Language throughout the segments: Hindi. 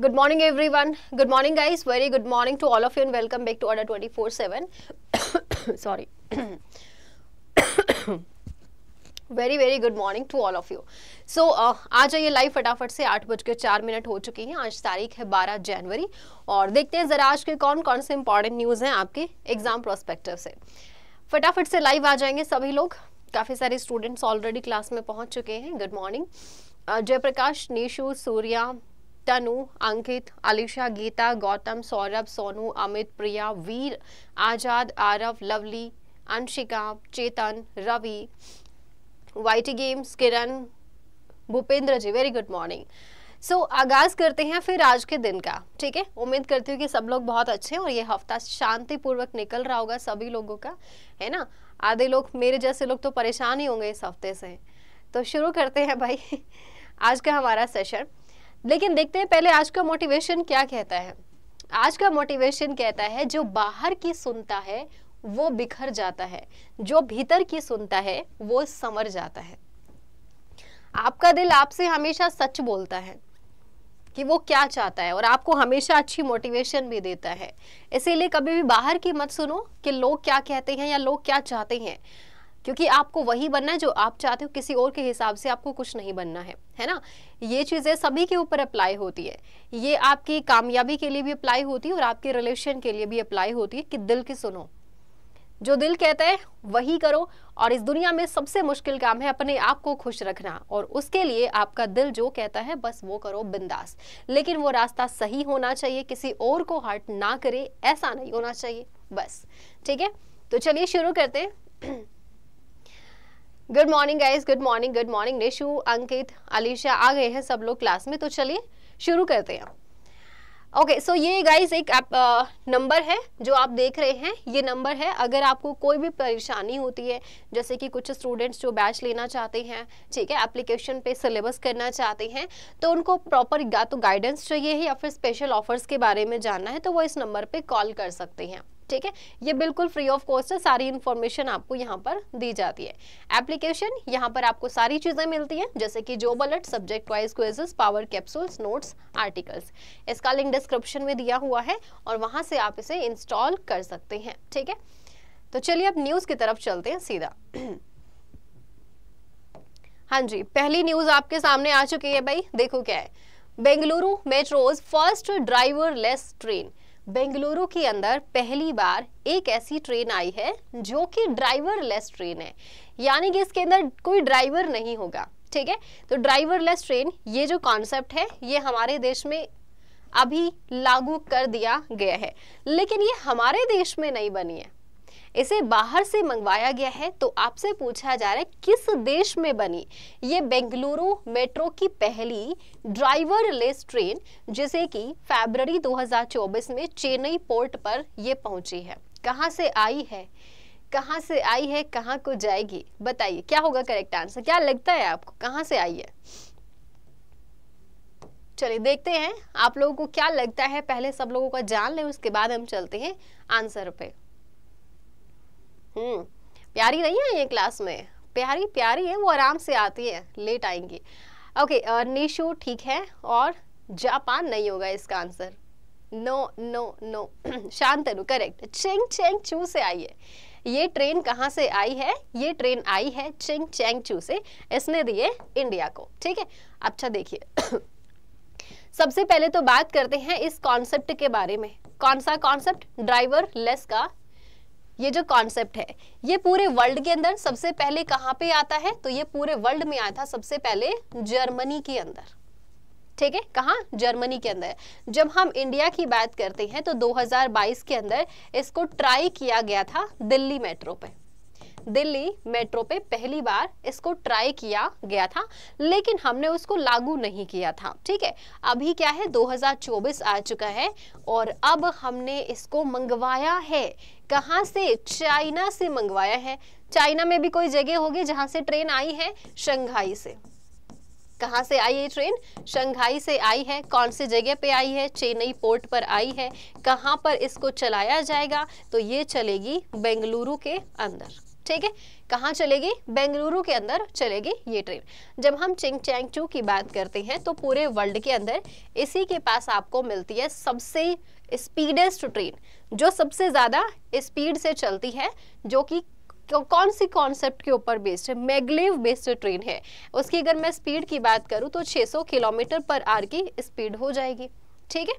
Good good morning everyone good morning guys very good morning to all of you welcome back to order twenty four seven sorry very very good morning to all of you so आ जाइए लाइव फटाफट से आठ बज के चार मिनट हो चुकी हैं आज तारीख है बारह जनवरी और देखते हैं ज़रा आज के कौन कौन से इंपॉर्टेंट न्यूज़ हैं आपके एग्ज़ाम प्रोस्पेक्टिव से फटाफट से लाइव आ जाएंगे सभी लोग काफ़ी सारे स्टूडेंट्स ऑलरेडी क्लास में पहुंच चुके हैं good morning uh, Jayprakash Neeshu Surya Tanu Ankit Alisha Geeta Gautam Saurabh Sonu Amit Priya Veer Azad Aarav Lovely Anshika Chetan Ravi white games Kiran Bhupendra ji very good morning so so, आगाज करते हैं फिर आज के दिन का ठीक है उम्मीद करती हूँ कि सब लोग बहुत अच्छे हैं और ये हफ्ता शांतिपूर्वक निकल रहा होगा सभी लोगों का है ना आधे लोग मेरे जैसे लोग तो परेशान ही होंगे इस हफ्ते से तो शुरू करते हैं भाई आज का हमारा सेशन लेकिन देखते हैं पहले आज का मोटिवेशन क्या कहता है आज का मोटिवेशन कहता है जो बाहर की सुनता है वो बिखर जाता है जो भीतर की सुनता है वो समर जाता है आपका दिल आपसे हमेशा सच बोलता है कि वो क्या चाहता है और आपको हमेशा अच्छी मोटिवेशन भी देता है इसीलिए कभी भी बाहर की मत सुनो कि लोग क्या कहते हैं या लोग क्या चाहते हैं क्योंकि आपको वही बनना है जो आप चाहते हो किसी और के हिसाब से आपको कुछ नहीं बनना है है ना ये चीज़ें सभी के ऊपर अप्लाई होती है ये आपकी कामयाबी के लिए भी अप्लाई होती है और आपके रिलेशन के लिए भी अप्लाई होती है कि दिल की सुनो जो दिल कहता है वही करो और इस दुनिया में सबसे मुश्किल काम है अपने आप को खुश रखना और उसके लिए आपका दिल जो कहता है बस वो करो बिंदास लेकिन वो रास्ता सही होना चाहिए किसी और को हर्ट ना करे ऐसा नहीं होना चाहिए बस ठीक है तो चलिए शुरू करते हैं good morning guys good morning good morning Nishu Ankit Alisha आ गए हैं सब लोग क्लास में तो चलिए शुरू करते हैं ओके okay, सो so ये गाइस एक नंबर है जो आप देख रहे हैं ये नंबर है अगर आपको कोई भी परेशानी होती है जैसे कि कुछ स्टूडेंट्स जो बैच लेना चाहते हैं ठीक है एप्लीकेशन पे सिलेबस करना चाहते हैं तो उनको प्रॉपर या तो गाइडेंस चाहिए या फिर स्पेशल ऑफर्स के बारे में जानना है तो वो इस नंबर पे कॉल कर सकते हैं ठीक है ये बिल्कुल फ्री ऑफ कॉस्ट है सारी इन्फॉर्मेशन आपको यहाँ पर दी जाती है एप्लीकेशन यहाँ पर आपको सारी चीज़ें मिलती हैं जैसे कि job alert subject wise quizzes power capsules notes articles इसका लिंक डिस्क्रिप्शन में दिया हुआ है और वहाँ से आप इसे इंस्टॉल कर सकते हैं ठीक है तो चलिए अब न्यूज़ की तरफ चलते हैं सीधा हाँ जी पहली न्यूज़ आपके सामने आ चुकी है भाई देखो क्या है Bengaluru metro's first driverless train Bengaluru के अंदर पहली बार एक ऐसी ट्रेन आई है जो कि ड्राइवर लेस ट्रेन है यानी कि इसके अंदर कोई ड्राइवर नहीं होगा ठीक है तो ड्राइवर लेस ट्रेन ये जो कॉन्सेप्ट है ये हमारे देश में अभी लागू कर दिया गया है लेकिन ये हमारे देश में नहीं बनी है इसे बाहर से मंगवाया गया है तो आपसे पूछा जा रहा है किस देश में बनी ये बेंगलुरु मेट्रो की पहली ड्राइवर लेस ट्रेन जिसे कि फेबररी 2024 में चेन्नई पोर्ट पर ये पहुंची है कहां से आई है कहाँ से आई है कहां को जाएगी बताइए क्या होगा करेक्ट आंसर क्या लगता है आपको कहां से आई है चलिए देखते हैं आप लोगों को क्या लगता है पहले सब लोगों का जान लें उसके बाद हम चलते हैं आंसर पे हम्म प्यारी नहीं है ये क्लास में प्यारी प्यारी है वो आराम से आती है लेट आएंगी ओके निशु ठीक है और जापान नहीं होगा इसका answer no no no Shantanu correct Cheng Cheng Chu से आई है ये ट्रेन कहाँ से आई है ये ट्रेन आई है चिंग चेंग चू से इसने दिए इंडिया को ठीक है अच्छा देखिए सबसे पहले तो बात करते हैं इस कॉन्सेप्ट के बारे में कौन सा कॉन्सेप्ट ड्राइवर लेस का ये जो कॉन्सेप्ट है ये पूरे वर्ल्ड के अंदर सबसे पहले कहाँ पे आता है तो ये पूरे वर्ल्ड में आया था सबसे पहले जर्मनी के अंदर ठीक है कहा जर्मनी के अंदर जब हम इंडिया की बात करते हैं तो 2022 के अंदर इसको ट्राई किया गया था दिल्ली मेट्रो पे दिल्ली मेट्रो पे पहली बार इसको ट्राई किया गया था लेकिन हमने उसको लागू नहीं किया था ठीक है अभी क्या है 2024 आ चुका है और अब हमने इसको मंगवाया है कहाँ से चाइना से मंगवाया है चाइना में भी कोई जगह होगी जहां से ट्रेन आई है शंघाई से कहाँ से आई ये ट्रेन शंघाई से आई है कौन से जगह पे आई है चेन्नई पोर्ट पर आई है कहाँ पर इसको चलाया जाएगा तो ये चलेगी बेंगलुरु के अंदर ठीक है कहाँ चलेगी बेंगलुरु के अंदर चलेगी ये ट्रेन जब हम चिंग चैंग चू की बात करते हैं तो पूरे वर्ल्ड के अंदर इसी के पास आपको मिलती है सबसे स्पीडेस्ट ट्रेन जो सबसे ज़्यादा स्पीड से चलती है जो कि कौन सी कॉन्सेप्ट के ऊपर बेस्ड है मैगलेव बेस्ड ट्रेन है उसकी अगर मैं स्पीड की बात करूँ तो 600 किलोमीटर पर आर की स्पीड हो जाएगी ठीक है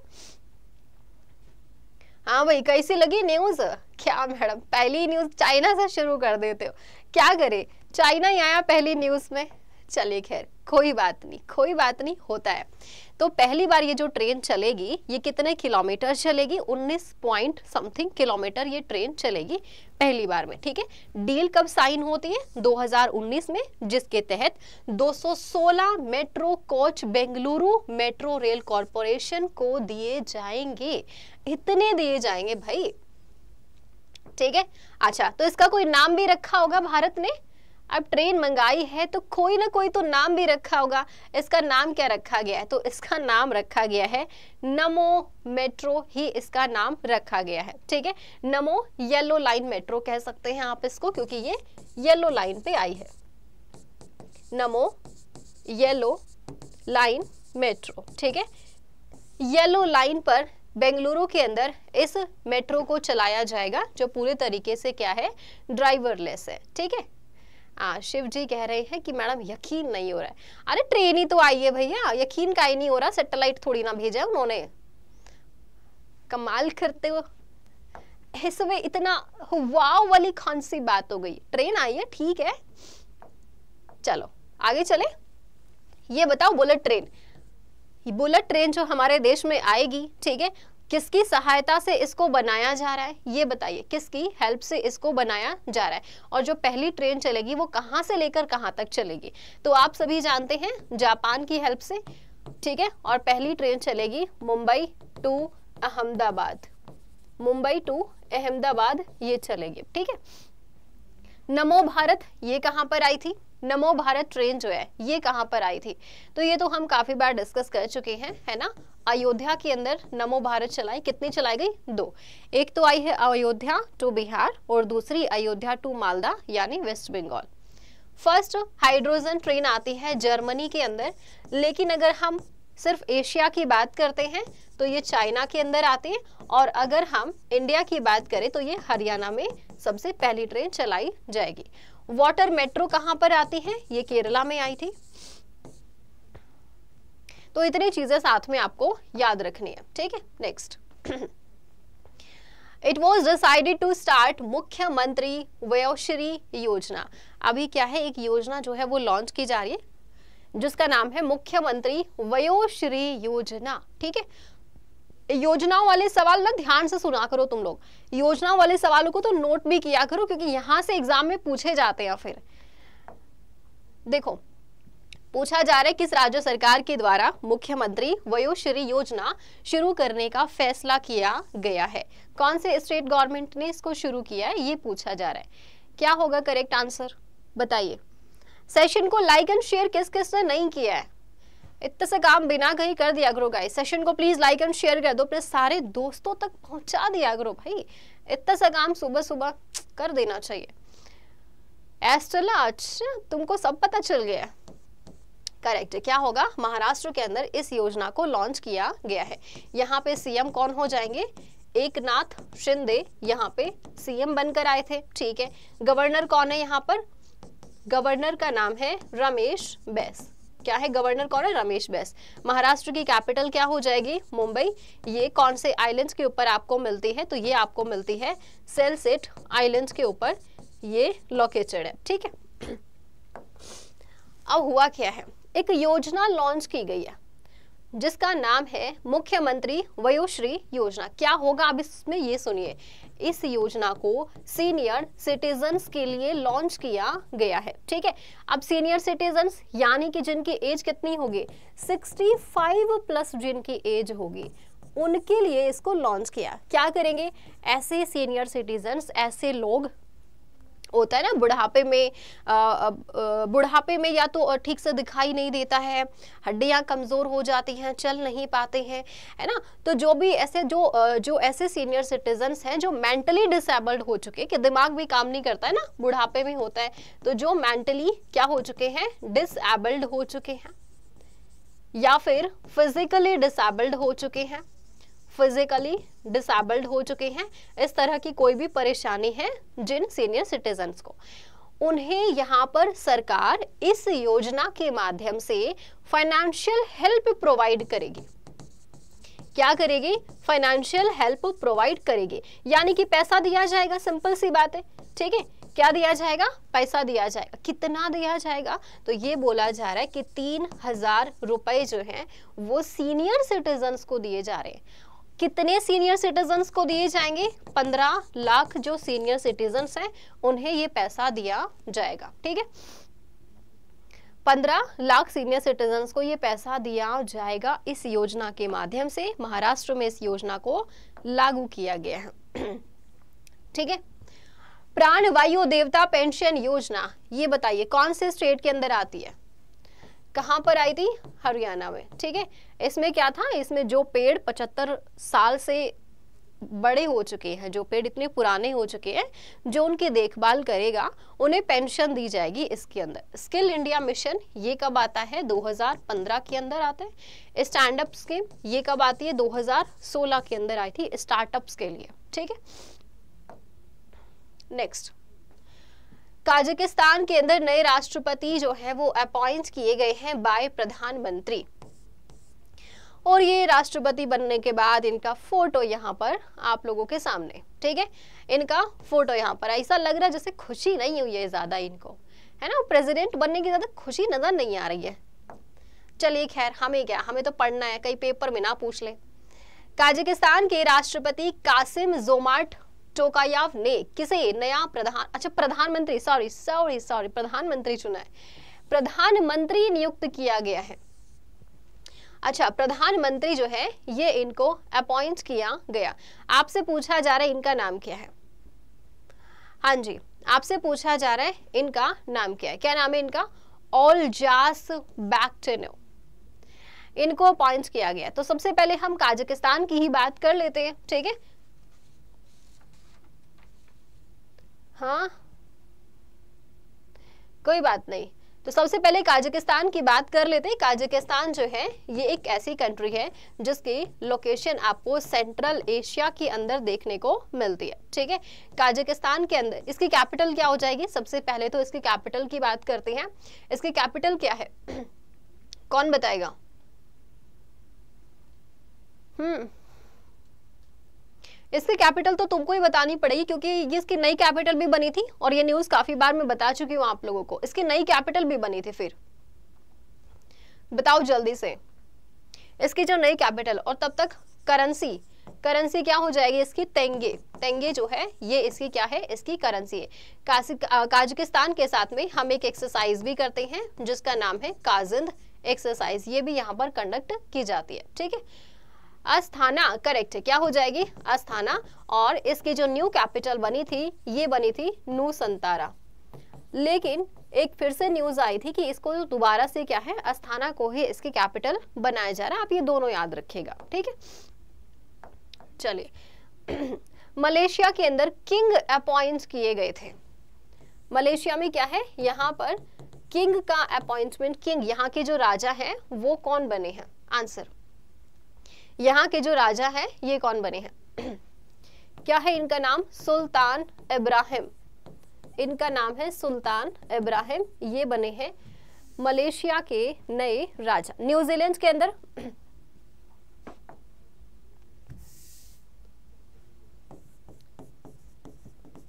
हाँ भाई कैसी लगी न्यूज क्या मैडम पहली न्यूज चाइना से शुरू कर देते हो क्या करे चाइना ही आया पहली न्यूज में चलिए खैर कोई बात नहीं कोई बात नहीं होता है तो पहली बार ये जो ट्रेन चलेगी ये कितने किलोमीटर चलेगी 19 पॉइंट समथिंग किलोमीटर ये ट्रेन चलेगी पहली बार में ठीक है डील कब साइन होती है 2019 में जिसके तहत 216 metro coach Bengaluru metro rail corporation को दिए जाएंगे इतने दिए जाएंगे भाई ठीक है अच्छा तो इसका कोई नाम भी रखा होगा भारत ने अब ट्रेन मंगाई है तो कोई ना कोई तो नाम भी रखा होगा इसका नाम क्या रखा गया है तो इसका नाम रखा गया है नमो मेट्रो ही इसका नाम रखा गया है ठीक है नमो येलो लाइन मेट्रो कह सकते हैं आप इसको क्योंकि ये येलो लाइन पे आई है नमो येलो लाइन मेट्रो ठीक है येलो लाइन पर बेंगलुरु के अंदर इस मेट्रो को चलाया जाएगा जो पूरे तरीके से क्या है ड्राइवरलेस है ठीक है आ, हाँ, शिव जी कह रहे हैं कि मैडम यकीन नहीं हो रहा है अरे ट्रेन ही तो आई है भैया यकीन का ही नहीं हो रहा सैटेलाइट थोड़ी ना भेजा है उन्होंने कमाल करते हो इसमें इतना वाव वाली कौन सी बात हो गई ट्रेन आई है ठीक है चलो आगे चले ये बताओ बुलेट ट्रेन बुलेट ट्रेन जो हमारे देश में आएगी ठीक है किसकी सहायता से इसको बनाया जा रहा है ये बताइए किसकी हेल्प से इसको बनाया जा रहा है और जो पहली ट्रेन चलेगी वो कहाँ से लेकर कहाँ तक चलेगी तो आप सभी जानते हैं जापान की हेल्प से ठीक है और पहली ट्रेन चलेगी मुंबई टू अहमदाबाद मुंबई टू अहमदाबाद ये चलेगी ठीक है नमो भारत ये कहाँ पर आई थी नमो भारत ट्रेन जो है ये कहाँ पर आई थी तो ये तो हम काफी बार डिस्कस कर चुके हैं है ना अयोध्या के अंदर नमो भारत चलाई कितनी चलाई गई दो एक तो आई है अयोध्या टू बिहार और दूसरी अयोध्या टू मालदा यानी West Bengal first hydrogen train आती है जर्मनी के अंदर लेकिन अगर हम सिर्फ एशिया की बात करते हैं तो ये चाइना के अंदर आती है और अगर हम इंडिया की बात करें तो ये हरियाणा में सबसे पहली ट्रेन चलाई जाएगी वाटर मेट्रो कहां पर आती है ये केरला में आई थी तो इतनी चीजें साथ में आपको याद रखनी है ठीक है next it was decided to start Mukhyamantri Vayoshri योजना अभी क्या है एक योजना जो है वो लॉन्च की जा रही है जिसका नाम है मुख्यमंत्री वयोश्री योजना ठीक है योजनाओं वाले सवाल ना ध्यान से सुना करो तुम लोग योजनाओं वाले सवालों को तो नोट भी किया करो क्योंकि यहां से एग्जाम में पूछे जाते हैं फिर देखो पूछा जा रहा है किस राज्य सरकार के द्वारा मुख्यमंत्री वयोश्री योजना शुरू करने का फैसला किया गया है कौन से स्टेट गवर्नमेंट ने इसको शुरू किया है ये पूछा जा रहा है क्या होगा करेक्ट आंसर बताइए सेशन को लाइक एंड शेयर किस किस ने नहीं किया है इतने से काम बिना कहीं कर दिया करो गाइस सेशन को प्लीज लाइक एंड शेयर कर दो अपने सारे दोस्तों तक पहुंचा दिया करो भाई इतना सा काम सुबह सुबह कर देना चाहिए एस्ट्रला अच्छा तुमको सब पता चल गया करेक्ट क्या होगा महाराष्ट्र के अंदर इस योजना को लॉन्च किया गया है यहाँ पे सीएम कौन हो जाएंगे एक नाथ शिंदे यहाँ पे सीएम बनकर आए थे ठीक है गवर्नर कौन है यहाँ पर गवर्नर का नाम है रमेश बैस क्या है गवर्नर कौन है रमेश बैस महाराष्ट्र की कैपिटल क्या हो जाएगी मुंबई ये कौन से आइलैंड्स के ऊपर आपको मिलती है तो ये आपको मिलती है सेलसेट आइलैंड्स के ऊपर ये लोकेटेड है ठीक है अब हुआ क्या है एक योजना लॉन्च की गई है जिसका नाम है मुख्यमंत्री वयोश्री योजना क्या होगा आप इसमें ये सुनिए इस योजना को सीनियर सिटीजन्स के लिए लॉन्च किया गया है ठीक है अब सीनियर सिटीजन यानी कि जिनकी एज कितनी होगी 65 प्लस जिनकी एज होगी उनके लिए इसको लॉन्च किया क्या करेंगे ऐसे सीनियर सिटीजन ऐसे लोग होता है ना बुढ़ापे में बुढ़ापे में या तो ठीक से दिखाई नहीं देता है हड्डियां कमज़ोर हो जाती हैं चल नहीं पाते हैं है ना तो जो भी ऐसे जो जो ऐसे सीनियर सिटीजन्स हैं जो मेंटली डिसेबल्ड हो चुके कि दिमाग भी काम नहीं करता है ना बुढ़ापे में होता है तो जो मेंटली क्या हो चुके हैं डिसेबल्ड हो चुके हैं या फिर फिजिकली डिसेबल्ड हो चुके हैं फिजिकली डिसेबल्ड हो चुके हैं इस तरह की कोई भी परेशानी है जिन सीनियर सिटीजन को उन्हें यहाँ पर सरकार इस योजना के माध्यम से फाइनेंशियल हेल्प प्रोवाइड करेगी क्या करेगी फाइनेंशियल हेल्प प्रोवाइड करेगी यानी कि पैसा दिया जाएगा सिंपल सी बात है ठीक है क्या दिया जाएगा पैसा दिया जाएगा कितना दिया जाएगा तो ये बोला जा रहा है कि तीन हजार रुपए जो हैं वो सीनियर सिटीजन को दिए जा रहे हैं कितने सीनियर सिटीजन को दिए जाएंगे पंद्रह लाख जो सीनियर सिटीजन हैं उन्हें ये पैसा दिया जाएगा ठीक है पंद्रह लाख सीनियर सिटीजन को ये पैसा दिया जाएगा इस योजना के माध्यम से महाराष्ट्र में इस योजना को लागू किया गया है ठीक है प्राण वायु देवता पेंशन योजना ये बताइए कौन से स्टेट के अंदर आती है कहाँ पर आई थी हरियाणा में ठीक है इसमें क्या था इसमें जो पेड़ पचहत्तर साल से बड़े हो चुके हैं जो पेड़ इतने पुराने हो चुके हैं जो उनकी देखभाल करेगा उन्हें पेंशन दी जाएगी इसके अंदर स्किल इंडिया मिशन ये कब आता है 2015 के अंदर आता है अप स्कीम ये कब आती है 2016 के अंदर आई थी स्टार्टअप्स के लिए ठीक है नेक्स्ट काजिकिस्तान के अंदर नए राष्ट्रपति जो है वो अपॉइंट किए गए हैं बाय प्रधानमंत्री और ये राष्ट्रपति बनने के बाद इनका फोटो यहाँ पर आप लोगों के सामने ठीक है इनका फोटो यहाँ पर ऐसा लग रहा है जैसे खुशी नहीं हुई है ज़्यादा इनको है ना प्रेसिडेंट बनने की ज़्यादा खुशी नज़र नहीं आ रही है चलिए खैर हमें क्या हमें तो पढ़ना है कई पेपर में ना पूछ ले काजिकिस्तान के राष्ट्रपति कासिम जोमार्ट टोकायाव ने किसे नया प्रधान अच्छा प्रधानमंत्री सॉरी सॉरी सॉरी प्रधानमंत्री चुना है प्रधानमंत्री नियुक्त किया गया है अच्छा प्रधानमंत्री जो है ये इनको अपॉइंट किया गया आपसे पूछा जा रहा है इनका नाम क्या है हाँ जी आपसे पूछा जा रहा है इनका नाम क्या है क्या नाम है इनका ओलजास बैक्टेनो इनको अपॉइंट किया गया तो सबसे पहले हम काजकिस्तान की ही बात कर लेते हैं ठीक है हाँ कोई बात नहीं तो सबसे पहले काजकिस्तान की बात कर लेते हैं काजकिस्तान जो है ये एक ऐसी कंट्री है जिसकी लोकेशन आपको सेंट्रल एशिया के अंदर देखने को मिलती है ठीक है काजकिस्तान के अंदर इसकी कैपिटल क्या हो जाएगी सबसे पहले तो इसकी कैपिटल की बात करते हैं इसकी कैपिटल क्या है कौन बताएगा हम्म इसकी कैपिटल तो तुमको ही बतानी पड़ेगी क्योंकि ये इसकी नई कैपिटल भी बनी थी और ये न्यूज काफी बार मैं बता चुकी हूँ आप लोगों को इसकी नई कैपिटल भी बनी थी फिर बताओ जल्दी से इसकी जो नई कैपिटल और तब तक करेंसी करेंसी क्या हो जाएगी इसकी तेंगे तेंगे जो है ये इसकी क्या है इसकी करेंसी है काजकिस्तान के साथ में हम एक एक्सरसाइज भी करते हैं जिसका नाम है काजिंद एक्सरसाइज ये भी यहाँ पर कंडक्ट की जाती है ठीक है अस्थाना करेक्ट क्या हो जाएगी अस्थाना और इसकी जो न्यू कैपिटल बनी थी ये बनी थी नू संतारा लेकिन एक फिर से न्यूज आई थी कि इसको दोबारा से क्या है अस्थाना को ही इसकी कैपिटल बनाया जा रहा है आप ये दोनों याद रखिएगा ठीक है चलिए मलेशिया के अंदर किंग अपॉइंट किए गए थे मलेशिया में क्या है यहाँ पर किंग का अपॉइंटमेंट किंग यहाँ के जो राजा है वो कौन बने हैं आंसर यहाँ के जो राजा है ये कौन बने हैं क्या है इनका नाम सुल्तान इब्राहिम इनका नाम है सुल्तान इब्राहिम ये बने हैं मलेशिया के नए राजा न्यूजीलैंड के अंदर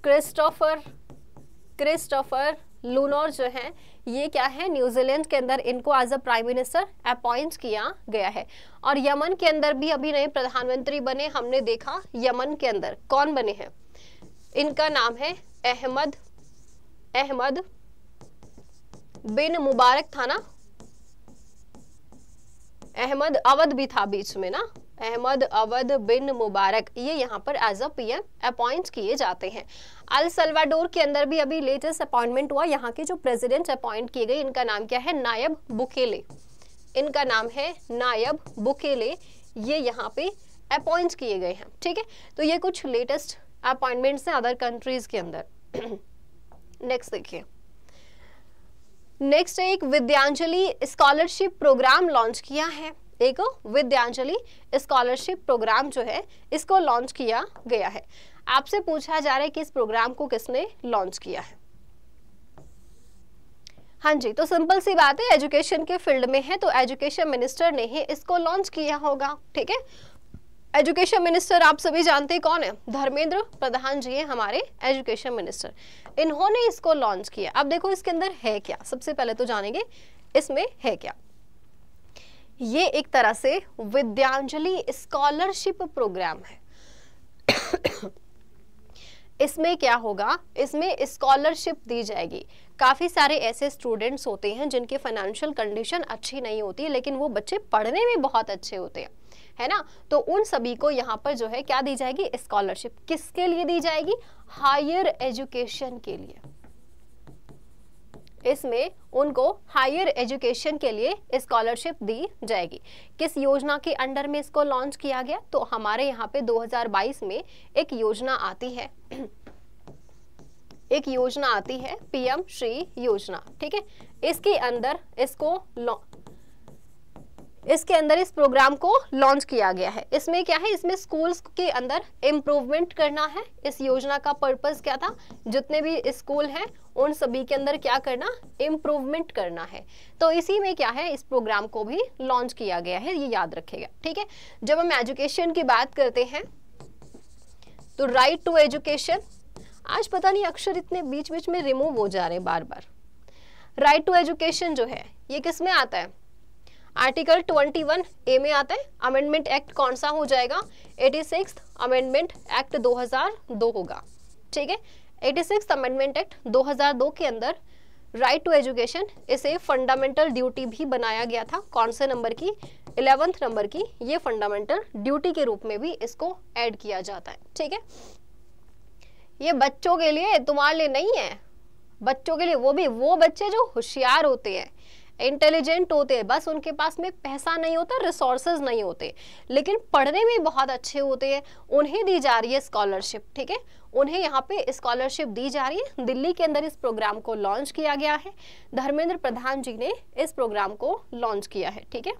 क्रिस्टोफर क्रिस्टोफर लूनोर जो हैं ये क्या है न्यूजीलैंड के अंदर इनको as a prime minister appoint किया गया है और यमन के अंदर भी अभी नए प्रधानमंत्री बने हमने देखा यमन के अंदर कौन बने हैं इनका नाम है अहमद अहमद बिन मुबारक था ना अहमद अवध भी था बीच में ना अहमद अवध बिन मुबारक ये यहाँ पर एज अ एम अपॉइंट किए जाते हैं अल सलवाडोर के अंदर भी अभी लेटेस्ट अपॉइंटमेंट हुआ यहाँ के जो प्रेसिडेंट अपॉइंट किए गए इनका नाम क्या है नायब बुकेले इनका नाम है नायब बुकेले ये यहाँ पे अपॉइंट किए गए हैं ठीक है तो ये कुछ लेटेस्ट अपॉइंटमेंट्स हैं अदर कंट्रीज के अंदर नेक्स्ट देखिए नेक्स्ट एक विद्यांजलि स्कॉलरशिप प्रोग्राम लॉन्च किया है एक विद्यांजलि स्कॉलरशिप प्रोग्राम जो है इसको लॉन्च किया गया है आपसे पूछा जा रहा है कि इस प्रोग्राम को किसने लॉन्च किया है हाँ जी तो सिंपल सी बात है एजुकेशन के फील्ड में है तो एजुकेशन मिनिस्टर ने ही इसको लॉन्च किया होगा ठीक है एजुकेशन मिनिस्टर आप सभी जानते हैं कौन है धर्मेंद्र प्रधान जी हैं हमारे एजुकेशन मिनिस्टर इन्होंने इसको लॉन्च किया अब देखो इसके अंदर है क्या सबसे पहले तो जानेंगे इसमें है क्या ये एक तरह से विद्यांजलि स्कॉलरशिप प्रोग्राम है इसमें क्या होगा इसमें स्कॉलरशिप दी जाएगी काफ़ी सारे ऐसे स्टूडेंट्स होते हैं जिनके फाइनेंशियल कंडीशन अच्छी नहीं होती लेकिन वो बच्चे पढ़ने में बहुत अच्छे होते हैं है ना तो उन सभी को यहाँ पर जो है क्या दी जाएगी स्कॉलरशिप किसके लिए दी जाएगी हायर एजुकेशन के लिए इसमें उनको हायर एजुकेशन के लिए स्कॉलरशिप दी जाएगी किस योजना के अंडर में इसको लॉन्च किया गया तो हमारे यहाँ पे 2022 में एक योजना आती है एक योजना आती है पीएम श्री योजना ठीक है इसके अंदर इसको इसके अंदर इस प्रोग्राम को लॉन्च किया गया है इसमें क्या है इसमें स्कूल्स के अंदर इम्प्रूवमेंट करना है इस योजना का पर्पस क्या था जितने भी स्कूल हैं उन सभी के अंदर क्या करना इम्प्रूवमेंट करना है तो इसी में क्या है इस प्रोग्राम को भी लॉन्च किया गया है ये याद रखेगा ठीक है जब हम एजुकेशन की बात करते हैं तो राइट टू एजुकेशन आज पता नहीं अक्षर इतने बीच बीच में रिमूव हो जा रहे हैं बार बार राइट टू एजुकेशन जो है ये किस में आता है आर्टिकल 21 ए में आता है अमेंडमेंट एक्ट कौन सा हो जाएगा एटी सिक्स अमेंडमेंट एक्ट 2002 होगा ठीक है एटी सिक्स अमेंडमेंट एक्ट 2002 के अंदर राइट टू एजुकेशन इसे फंडामेंटल ड्यूटी भी बनाया गया था कौन से नंबर की इलेवंथ नंबर की ये फंडामेंटल ड्यूटी के रूप में भी इसको ऐड किया जाता है ठीक है ये बच्चों के लिए तुम्हारे लिए नहीं है बच्चों के लिए वो भी वो बच्चे जो होशियार होते हैं इंटेलिजेंट होते हैं बस उनके पास में पैसा नहीं होता रिसोर्सेज नहीं होते लेकिन पढ़ने में बहुत अच्छे होते हैं उन्हें दी जा रही है स्कॉलरशिप ठीक है उन्हें यहाँ पे स्कॉलरशिप दी जा रही है दिल्ली के अंदर इस प्रोग्राम को लॉन्च किया गया है धर्मेंद्र प्रधान जी ने इस प्रोग्राम को लॉन्च किया है ठीक है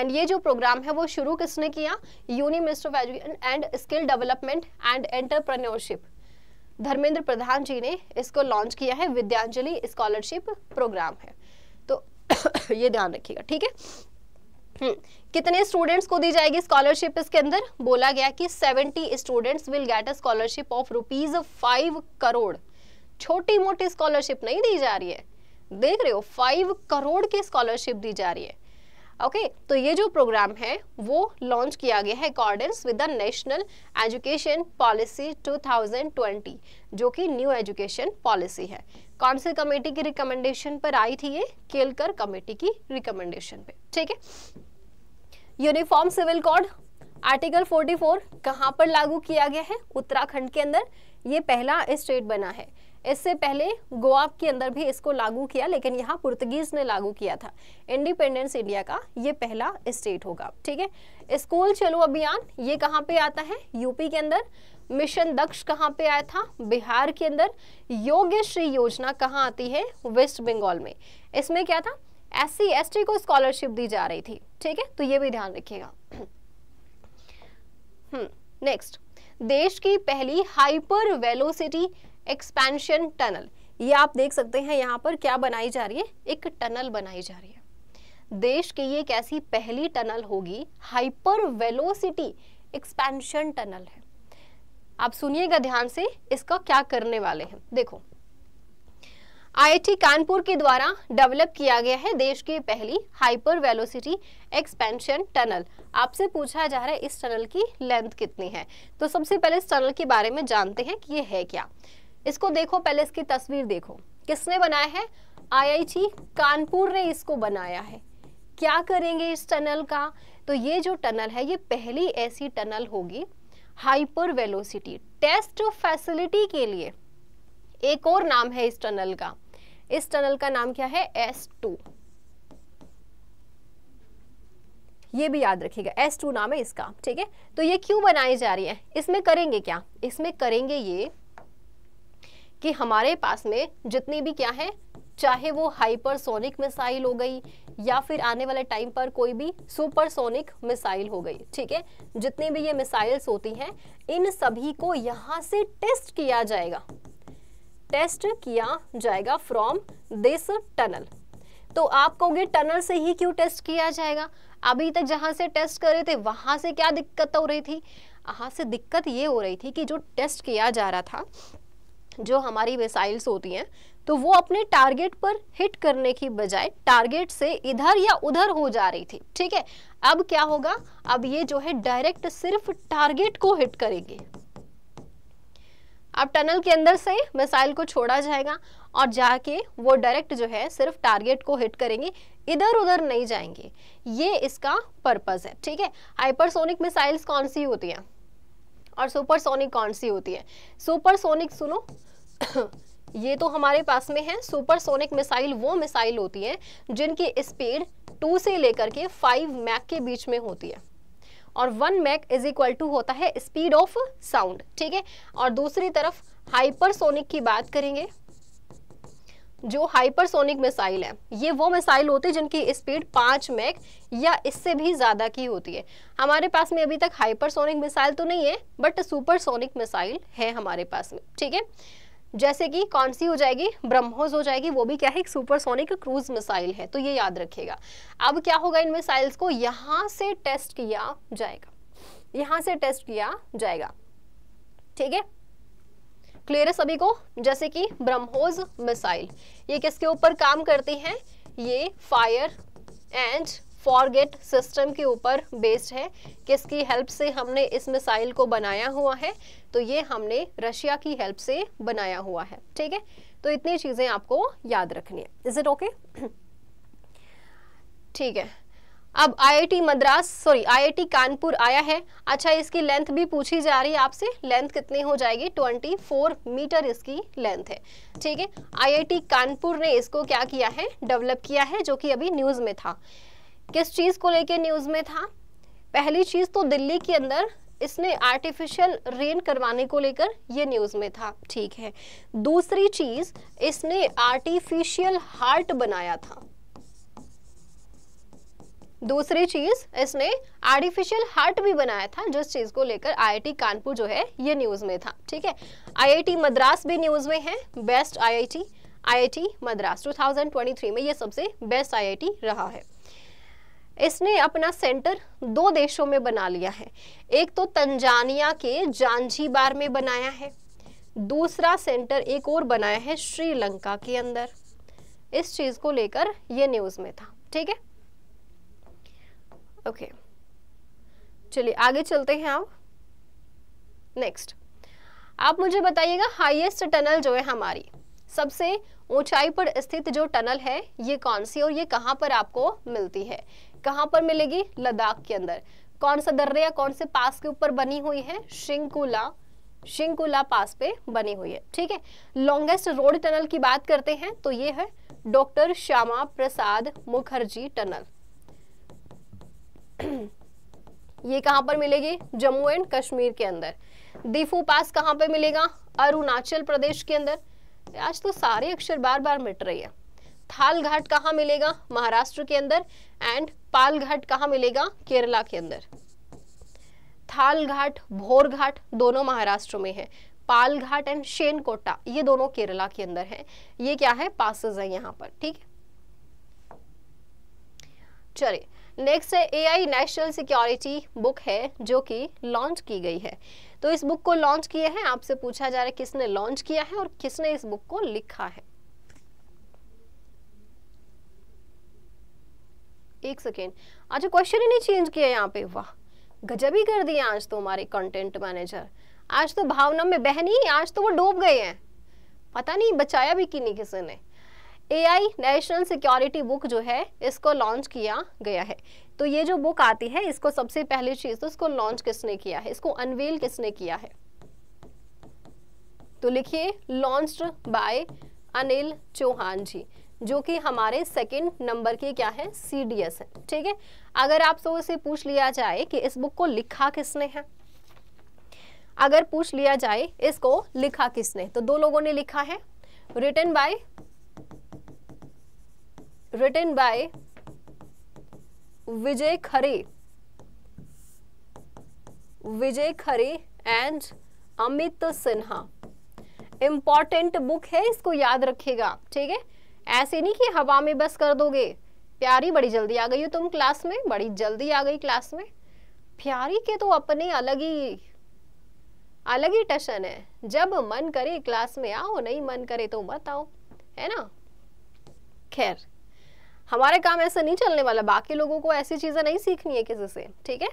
एंड ये जो प्रोग्राम है वो शुरू किसने किया union minister of education and skill development and entrepreneurship Dharmendra Pradhan ji ने इसको लॉन्च किया है विद्यांजलि स्कॉलरशिप प्रोग्राम है ये ध्यान रखिएगा ठीक है हम्म, कितने स्टूडेंट्स को दी जाएगी स्कॉलरशिप इसके अंदर बोला गया कि 70 students will get a scholarship of rupees five crore छोटी मोटी स्कॉलरशिप नहीं दी जा रही है देख रहे हो फाइव करोड़ की स्कॉलरशिप दी जा रही है ओके okay, तो ये जो प्रोग्राम है वो लॉन्च किया गया है accordance with the national education policy 2020 जो कि न्यू एजुकेशन पॉलिसी है काउंसिल कमेटी की रिकमेंडेशन पर आई थी ये केलकर कमेटी की रिकमेंडेशन पे ठीक है यूनिफॉर्म सिविल कोड आर्टिकल 44 कहां पर लागू किया गया है उत्तराखंड के अंदर ये पहला स्टेट बना है इससे पहले गोवा के अंदर भी इसको लागू किया लेकिन यहाँ पुर्तगीज ने लागू किया था इंडिपेंडेंस इंडिया का ये पहला स्टेट होगा ठीक है स्कूल चलो अभियान ये कहाँ पे आता है यूपी के अंदर मिशन दक्ष कहाँ पे आया था बिहार के अंदर योगेश्री योजना कहाँ आती है वेस्ट बंगाल में इसमें क्या था एस सी को स्कॉलरशिप दी जा रही थी ठीक है तो ये भी ध्यान रखिएगा हम्म, नेक्स्ट देश की पहली हाइपर वेलोसिटी एक्सपेंशन टनल ये आप देख सकते हैं यहाँ पर क्या बनाई जा रही है एक टनल बनाई जा रही है देश की ये कैसी ऐसी पहली टनल होगी हाइपर वेलोसिटी एक्सपेंशन टनल है आप सुनिएगा ध्यान से इसका क्या करने वाले हैं देखो आईआईटी कानपुर के द्वारा डेवलप किया गया है देश की पहली हाइपर वेलोसिटी एक्सपेंशन टनल आपसे पूछा जा रहा है इस टनल की लेंथ कितनी है तो सबसे पहले इस टनल के बारे में जानते हैं कि ये है क्या इसको देखो पहले इसकी तस्वीर देखो किसने बनाया है आईआईटी कानपुर ने इसको बनाया है क्या करेंगे इस टनल का तो ये जो टनल है ये पहली ऐसी टनल होगी हाइपर वेलोसिटी टेस्ट फैसिलिटी के लिए एक और नाम है इस टनल का इस टनल का नाम क्या है एस टू ये भी याद रखिएगा एस टू नाम है इसका ठीक है तो ये क्यों बनाई जा रही है इसमें करेंगे क्या इसमें करेंगे ये कि हमारे पास में जितनी भी क्या है चाहे वो हाइपरसोनिक मिसाइल हो गई या फिर आने वाले टाइम पर कोई भी सुपरसोनिक मिसाइल हो गई ठीक है जितनी भी ये मिसाइल्स होती हैं इन सभी को यहाँ से टेस्ट किया जाएगा टेस्ट किया जाएगा फ्रॉम दिस टनल तो आप कहोगे टनल से ही क्यों टेस्ट किया जाएगा अभी तक जहां से टेस्ट कर रहे थे वहां से क्या दिक्कत हो रही थी यहाँ से दिक्कत ये हो रही थी कि जो टेस्ट किया जा रहा था जो हमारी मिसाइल्स होती हैं तो वो अपने टारगेट पर हिट करने की बजाय टारगेट से इधर या उधर हो जा रही थी ठीक है अब क्या होगा अब ये जो है डायरेक्ट सिर्फ टारगेट को हिट करेगी अब टनल के अंदर से मिसाइल को छोड़ा जाएगा और जाके वो डायरेक्ट जो है सिर्फ टारगेट को हिट करेंगे इधर उधर नहीं जाएंगे ये इसका पर्पज है ठीक है हाइपरसोनिक मिसाइल्स कौन सी होती हैं और सुपरसोनिक कौन सी होती है सुपरसोनिक सुनो ये तो हमारे पास में है सुपरसोनिक मिसाइल वो मिसाइल होती है जिनकी स्पीड टू से लेकर के फाइव मैक के बीच में होती है और one Mach is equal to होता है स्पीड ऑफ साउंड ठीक है और दूसरी तरफ हाइपरसोनिक की बात करेंगे जो हाइपरसोनिक मिसाइल है ये वो मिसाइल होती है जिनकी स्पीड पाँच मैक या इससे भी ज़्यादा की होती है हमारे पास में अभी तक हाइपरसोनिक मिसाइल तो नहीं है बट सुपरसोनिक मिसाइल है हमारे पास में ठीक है जैसे कि कौन सी हो जाएगी ब्रह्मोस हो जाएगी वो भी क्या है एक सुपरसोनिक क्रूज मिसाइल है तो ये याद रखिएगा अब क्या होगा इन मिसाइल्स को यहां से टेस्ट किया जाएगा यहां से टेस्ट किया जाएगा ठीक है क्लियर है सभी को जैसे कि ब्रह्मोस मिसाइल ये किसके ऊपर काम करती है ये फायर एंड फॉरगेट सिस्टम के ऊपर बेस्ड है किसकी हेल्प से हमने इस मिसाइल को बनाया हुआ है तो ये हमने रशिया की हेल्प से बनाया हुआ है ठीक है तो इतनी चीज़ें आपको याद रखनी है इज इट ओके ठीक है अब IIT Madras sorry IIT Kanpur आया है अच्छा इसकी लेंथ भी पूछी जा रही है आपसे लेंथ कितनी हो जाएगी 24 मीटर इसकी लेंथ है ठीक है आईआईटी कानपुर ने इसको क्या किया है डेवलप किया है जो कि अभी न्यूज़ में था किस चीज़ को लेके न्यूज़ में था पहली चीज़ तो दिल्ली के अंदर इसने आर्टिफिशियल रेन करवाने को लेकर ये न्यूज़ में था ठीक है दूसरी चीज़ इसने आर्टिफिशियल हार्ट बनाया था दूसरी चीज इसने आर्टिफिशियल हार्ट भी बनाया था जिस चीज को लेकर आईआईटी कानपुर जो है ये न्यूज में था ठीक है आईआईटी मद्रास भी न्यूज में है बेस्ट आईआईटी आईआईटी मद्रास 2023 में ये सबसे बेस्ट आईआईटी रहा है इसने अपना सेंटर दो देशों में बना लिया है एक तो तंजानिया के बार में बनाया है दूसरा सेंटर एक और बनाया है श्रीलंका के अंदर इस चीज़ को लेकर ये न्यूज़ में था ठीक है ओके चलिए आगे चलते हैं आप नेक्स्ट आप मुझे बताइएगा हाईएस्ट टनल जो है हमारी सबसे ऊंचाई पर स्थित जो टनल है ये कौन सी और ये कहां पर आपको मिलती है कहां पर मिलेगी लद्दाख के अंदर कौन सा दर्रे या कौन से पास के ऊपर बनी हुई है शिंकुला शिंकुला पास पे बनी हुई है ठीक है लॉन्गेस्ट रोड टनल की बात करते हैं तो ये है डॉक्टर श्यामा प्रसाद मुखर्जी टनल ये कहां पर मिलेगी जम्मू एंड कश्मीर के अंदर दीफू पास कहां पे मिलेगा अरुणाचल प्रदेश के अंदर आज तो सारे अक्षर बार बार मिट रही है थाल घाट कहाँ मिलेगा महाराष्ट्र के अंदर एंड पाल घाट कहाँ मिलेगा केरला के अंदर थाल घाट भोर घाट दोनों महाराष्ट्र में है पाल घाट एंड शेनकोटा ये दोनों केरला के अंदर है ये क्या है पासेज है यहाँ पर ठीक है चलिए नेक्स्ट है एआई नेशनल सिक्योरिटी बुक है जो कि लॉन्च की गई है तो इस बुक को लॉन्च किए हैं आपसे पूछा जा रहा है किसने लॉन्च किया है और किसने इस बुक को लिखा है एक सेकेंड अच्छा क्वेश्चन ही नहीं चेंज किया यहाँ पे वाह गजब ही कर दिया आज तो हमारे कंटेंट मैनेजर आज तो भावना में बहनी आज तो वो डूब गए हैं पता नहीं बचाया भी कि नहीं किसी ने एआई नेशनल सिक्योरिटी बुक जो है इसको लॉन्च किया गया है तो ये जो बुक आती है इसको सबसे पहली चीज़ तो इसको लॉन्च किसने किया है इसको अनवेल किसने किया है तो लिखिए लॉन्च्ड बाय अनिल चौहान जी जो कि हमारे सेकंड नंबर के क्या है सीडीएस है ठीक है अगर आप सो से पूछ लिया जाए कि इस बुक को लिखा किसने है अगर पूछ लिया जाए इसको लिखा किसने तो दो लोगों ने लिखा है return by written by Vijay Khare Vijay Khare and Amit Sinha important book है इसको याद रखिएगा ठीक है ऐसे नहीं कि हवा में बस कर दोगे प्यारी बड़ी जल्दी आ गई हो तुम क्लास में बड़ी जल्दी आ गई क्लास में प्यारी के तो अपने अलग ही अलग ही टशन है जब मन करे क्लास में आओ नहीं मन करे तो मत आओ है ना खैर हमारे काम ऐसा नहीं चलने वाला बाकी लोगों को ऐसी चीज़ें नहीं सीखनी है किसी से ठीक है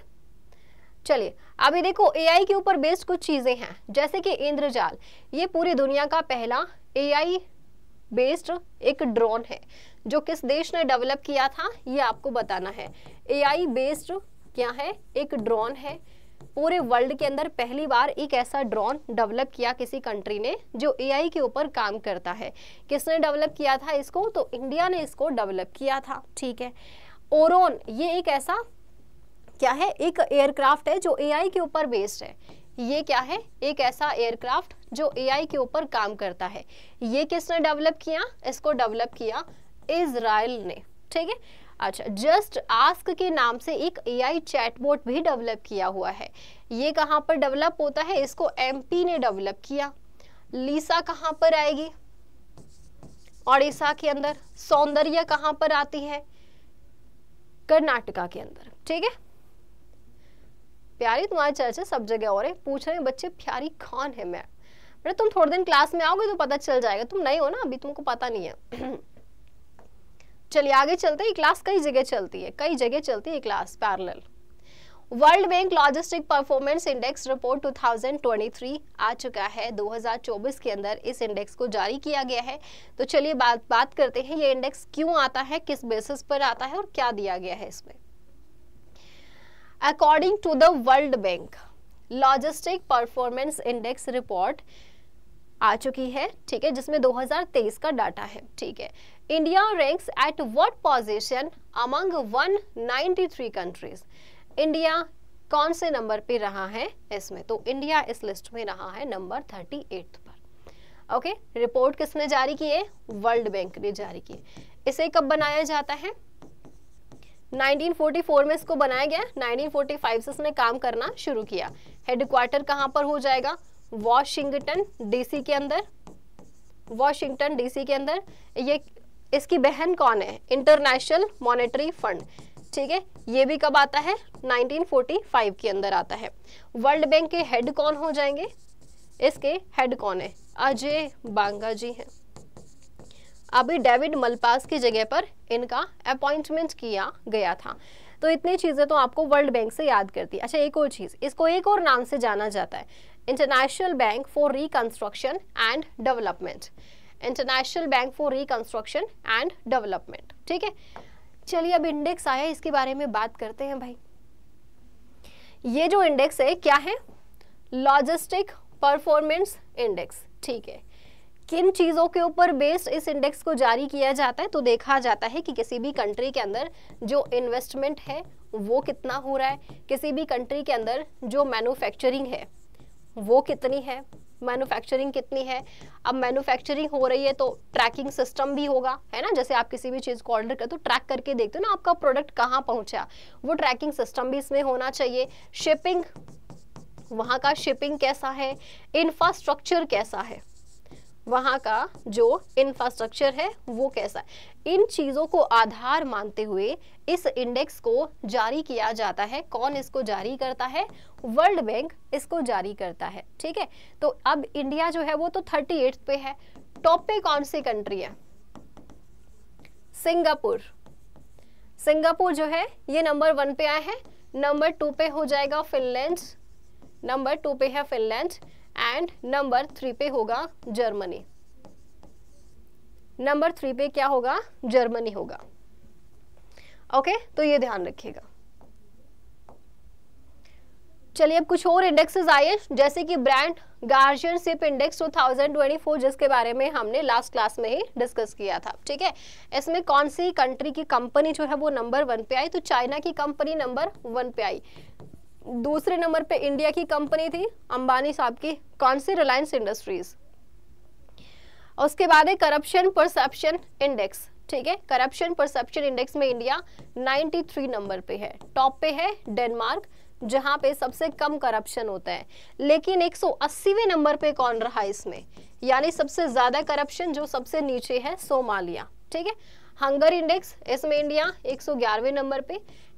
चलिए अभी देखो एआई के ऊपर बेस्ड कुछ चीज़ें हैं जैसे कि इंद्रजाल ये पूरी दुनिया का पहला एआई बेस्ड एक ड्रोन है जो किस देश ने डेवलप किया था ये आपको बताना है एआई बेस्ड क्या है एक ड्रोन है पूरे वर्ल्ड के अंदर पहली बार एक ऐसा ड्रोन डेवलप किया किसी कंट्री ने जो एआई के ऊपर काम करता है किसने डेवलप किया था इसको तो इंडिया ने इसको डेवलप किया था ठीक है ओरोन ये एक ऐसा क्या है एक एयरक्राफ्ट है जो एआई के ऊपर बेस्ड है ये क्या है एक ऐसा एयरक्राफ्ट जो एआई के ऊपर काम करता है ये किसने डेवलप किया इसको डेवलप किया इसराइल ने ठीक है अच्छा जस्ट आस्क के नाम से एक एआई चैटबोर्ट भी डेवलप किया हुआ है ये कहाँ पर डेवलप होता है इसको एमपी ने डेवलप किया लीसा कहाँ पर आएगी ओडिशा के अंदर सौंदर्य कहाँ पर आती है कर्नाटका के अंदर ठीक है प्यारी तुम्हारी चर्चा सब जगह और है पूछ रहे हैं बच्चे प्यारी कौन है मैं बेटा तुम थोड़े दिन क्लास में आओगे तो पता चल जाएगा तुम नहीं हो ना अभी तुमको पता नहीं है चलिए आगे चलते हैं क्लास कई जगह चलती है कई जगह चलती है class parallel world bank logistic performance index report 2023 आ चुका है 2024 के अंदर इस इंडेक्स को जारी किया गया है तो चलिए बात बात करते हैं ये इंडेक्स क्यों आता है किस बेसिस पर आता है और क्या दिया गया है इसमें according to the world bank logistic performance index report आ चुकी है ठीक है जिसमें 2023 का डाटा है ठीक है India ranks at what position among 193 countries India कौन से नंबर पे रहा है इसमें तो इंडिया इस लिस्ट में रहा है नंबर 38 पर ओके रिपोर्ट किसने जारी की है वर्ल्ड बैंक ने जारी की इसे कब बनाया जाता है 1944 में इसको बनाया गया 1945 से इसने काम करना शुरू किया हेडक्वार्टर कहां पर हो जाएगा वॉशिंगटन डीसी के अंदर वॉशिंगटन डीसी के अंदर ये इसकी बहन कौन है इंटरनेशनल मॉनेटरी फंड ठीक है ये भी कब आता है 1945 के अंदर आता है वर्ल्ड बैंक के हेड कौन हो जाएंगे इसके हेड कौन है अजय बांगा जी हैं अभी डेविड मलपास की जगह पर इनका अपॉइंटमेंट किया गया था तो इतनी चीज़ें तो आपको वर्ल्ड बैंक से याद करती है अच्छा एक और चीज़ इसको एक और नाम से जाना जाता है international bank for reconstruction and development international bank for reconstruction and development ठीक है चलिए अब इंडेक्स आया इसके बारे में बात करते हैं भाई ये जो इंडेक्स है क्या है लॉजिस्टिक परफॉर्मेंस इंडेक्स ठीक है किन चीज़ों के ऊपर बेस्ड इस इंडेक्स को जारी किया जाता है तो देखा जाता है कि किसी भी कंट्री के अंदर जो इन्वेस्टमेंट है वो कितना हो रहा है किसी भी कंट्री के अंदर जो मैन्युफैक्चरिंग है वो कितनी है मैन्युफैक्चरिंग कितनी है अब मैन्युफैक्चरिंग हो रही है तो ट्रैकिंग सिस्टम भी होगा है ना जैसे आप किसी भी चीज़ को ऑर्डर करते हो ट्रैक करके देखते हो ना आपका प्रोडक्ट कहाँ पहुँचा वो ट्रैकिंग सिस्टम भी इसमें होना चाहिए शिपिंग वहाँ का शिपिंग कैसा है इंफ्रास्ट्रक्चर कैसा है वहाँ का जो इंफ्रास्ट्रक्चर है वो कैसा है इन चीज़ों को आधार मानते हुए इस इंडेक्स को जारी किया जाता है कौन इसको जारी करता है वर्ल्ड बैंक इसको जारी करता है ठीक है तो अब इंडिया जो है वो तो थर्टी एट पे है टॉप पे कौन सी कंट्री है सिंगापुर सिंगापुर जो है ये नंबर वन पे आए हैं नंबर टू पे हो जाएगा फिनलैंड नंबर टू पे है फिनलैंड एंड नंबर थ्री पे होगा जर्मनी नंबर थ्री पे क्या होगा जर्मनी होगा ओके okay? तो ये ध्यान रखिएगा चलिए अब कुछ और इंडेक्सेस आए जैसे कि ब्रांड गार्जियनशिप इंडेक्स 2024 जिसके बारे में हमने लास्ट क्लास में ही डिस्कस किया था ठीक है इसमें कौन सी कंट्री की कंपनी जो है वो नंबर वन पे आई तो चाइना की कंपनी नंबर वन पे आई दूसरे नंबर पे इंडिया की कंपनी थी अंबानी साहब की कौन सी रिलायंस इंडस्ट्रीज उसके बाद है करप्शन परसेप्शन इंडेक्स ठीक है करप्शन परसेप्शन इंडेक्स में इंडिया 93 नंबर पे है टॉप पे है डेनमार्क जहां पे सबसे कम करप्शन होता है लेकिन 180वें नंबर पे कौन रहा इसमें यानी सबसे ज्यादा करप्शन जो सबसे नीचे है सोमालिया ठीक है हंगर इंडेक्स इसमें इंडिया एक नंबर पे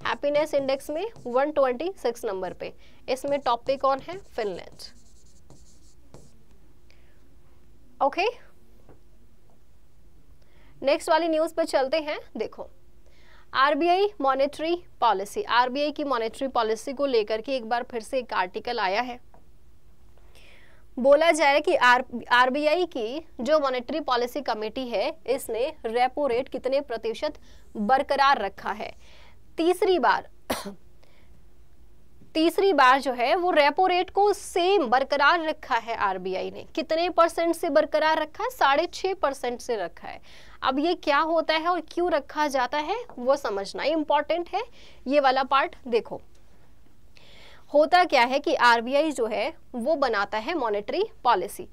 हैप्पीनेस इंडेक्स में 126 नंबर पे इसमें टॉप पे कौन है फिनलैंड ओके नेक्स्ट वाली न्यूज़ पर चलते हैं देखो आरबीआई मॉनेटरी पॉलिसी आरबीआई की मॉनेटरी पॉलिसी को लेकर के एक बार फिर से एक आर्टिकल आया है बोला जाए कि आर आरबीआई की जो मॉनेटरी पॉलिसी कमेटी है इसने रेपो रेट कितने प्रतिशत बरकरार रखा है तीसरी बार तीसरी बार जो है वो रेपो रेट को सेम बरकरार रखा है आरबीआई ने कितने परसेंट से बरकरार रखा है साढ़े छः परसेंट से रखा है अब ये क्या होता है और क्यों रखा जाता है वो समझना इम्पॉर्टेंट है ये वाला पार्ट देखो होता क्या है कि आरबीआई जो है वो बनाता है मॉनेटरी पॉलिसी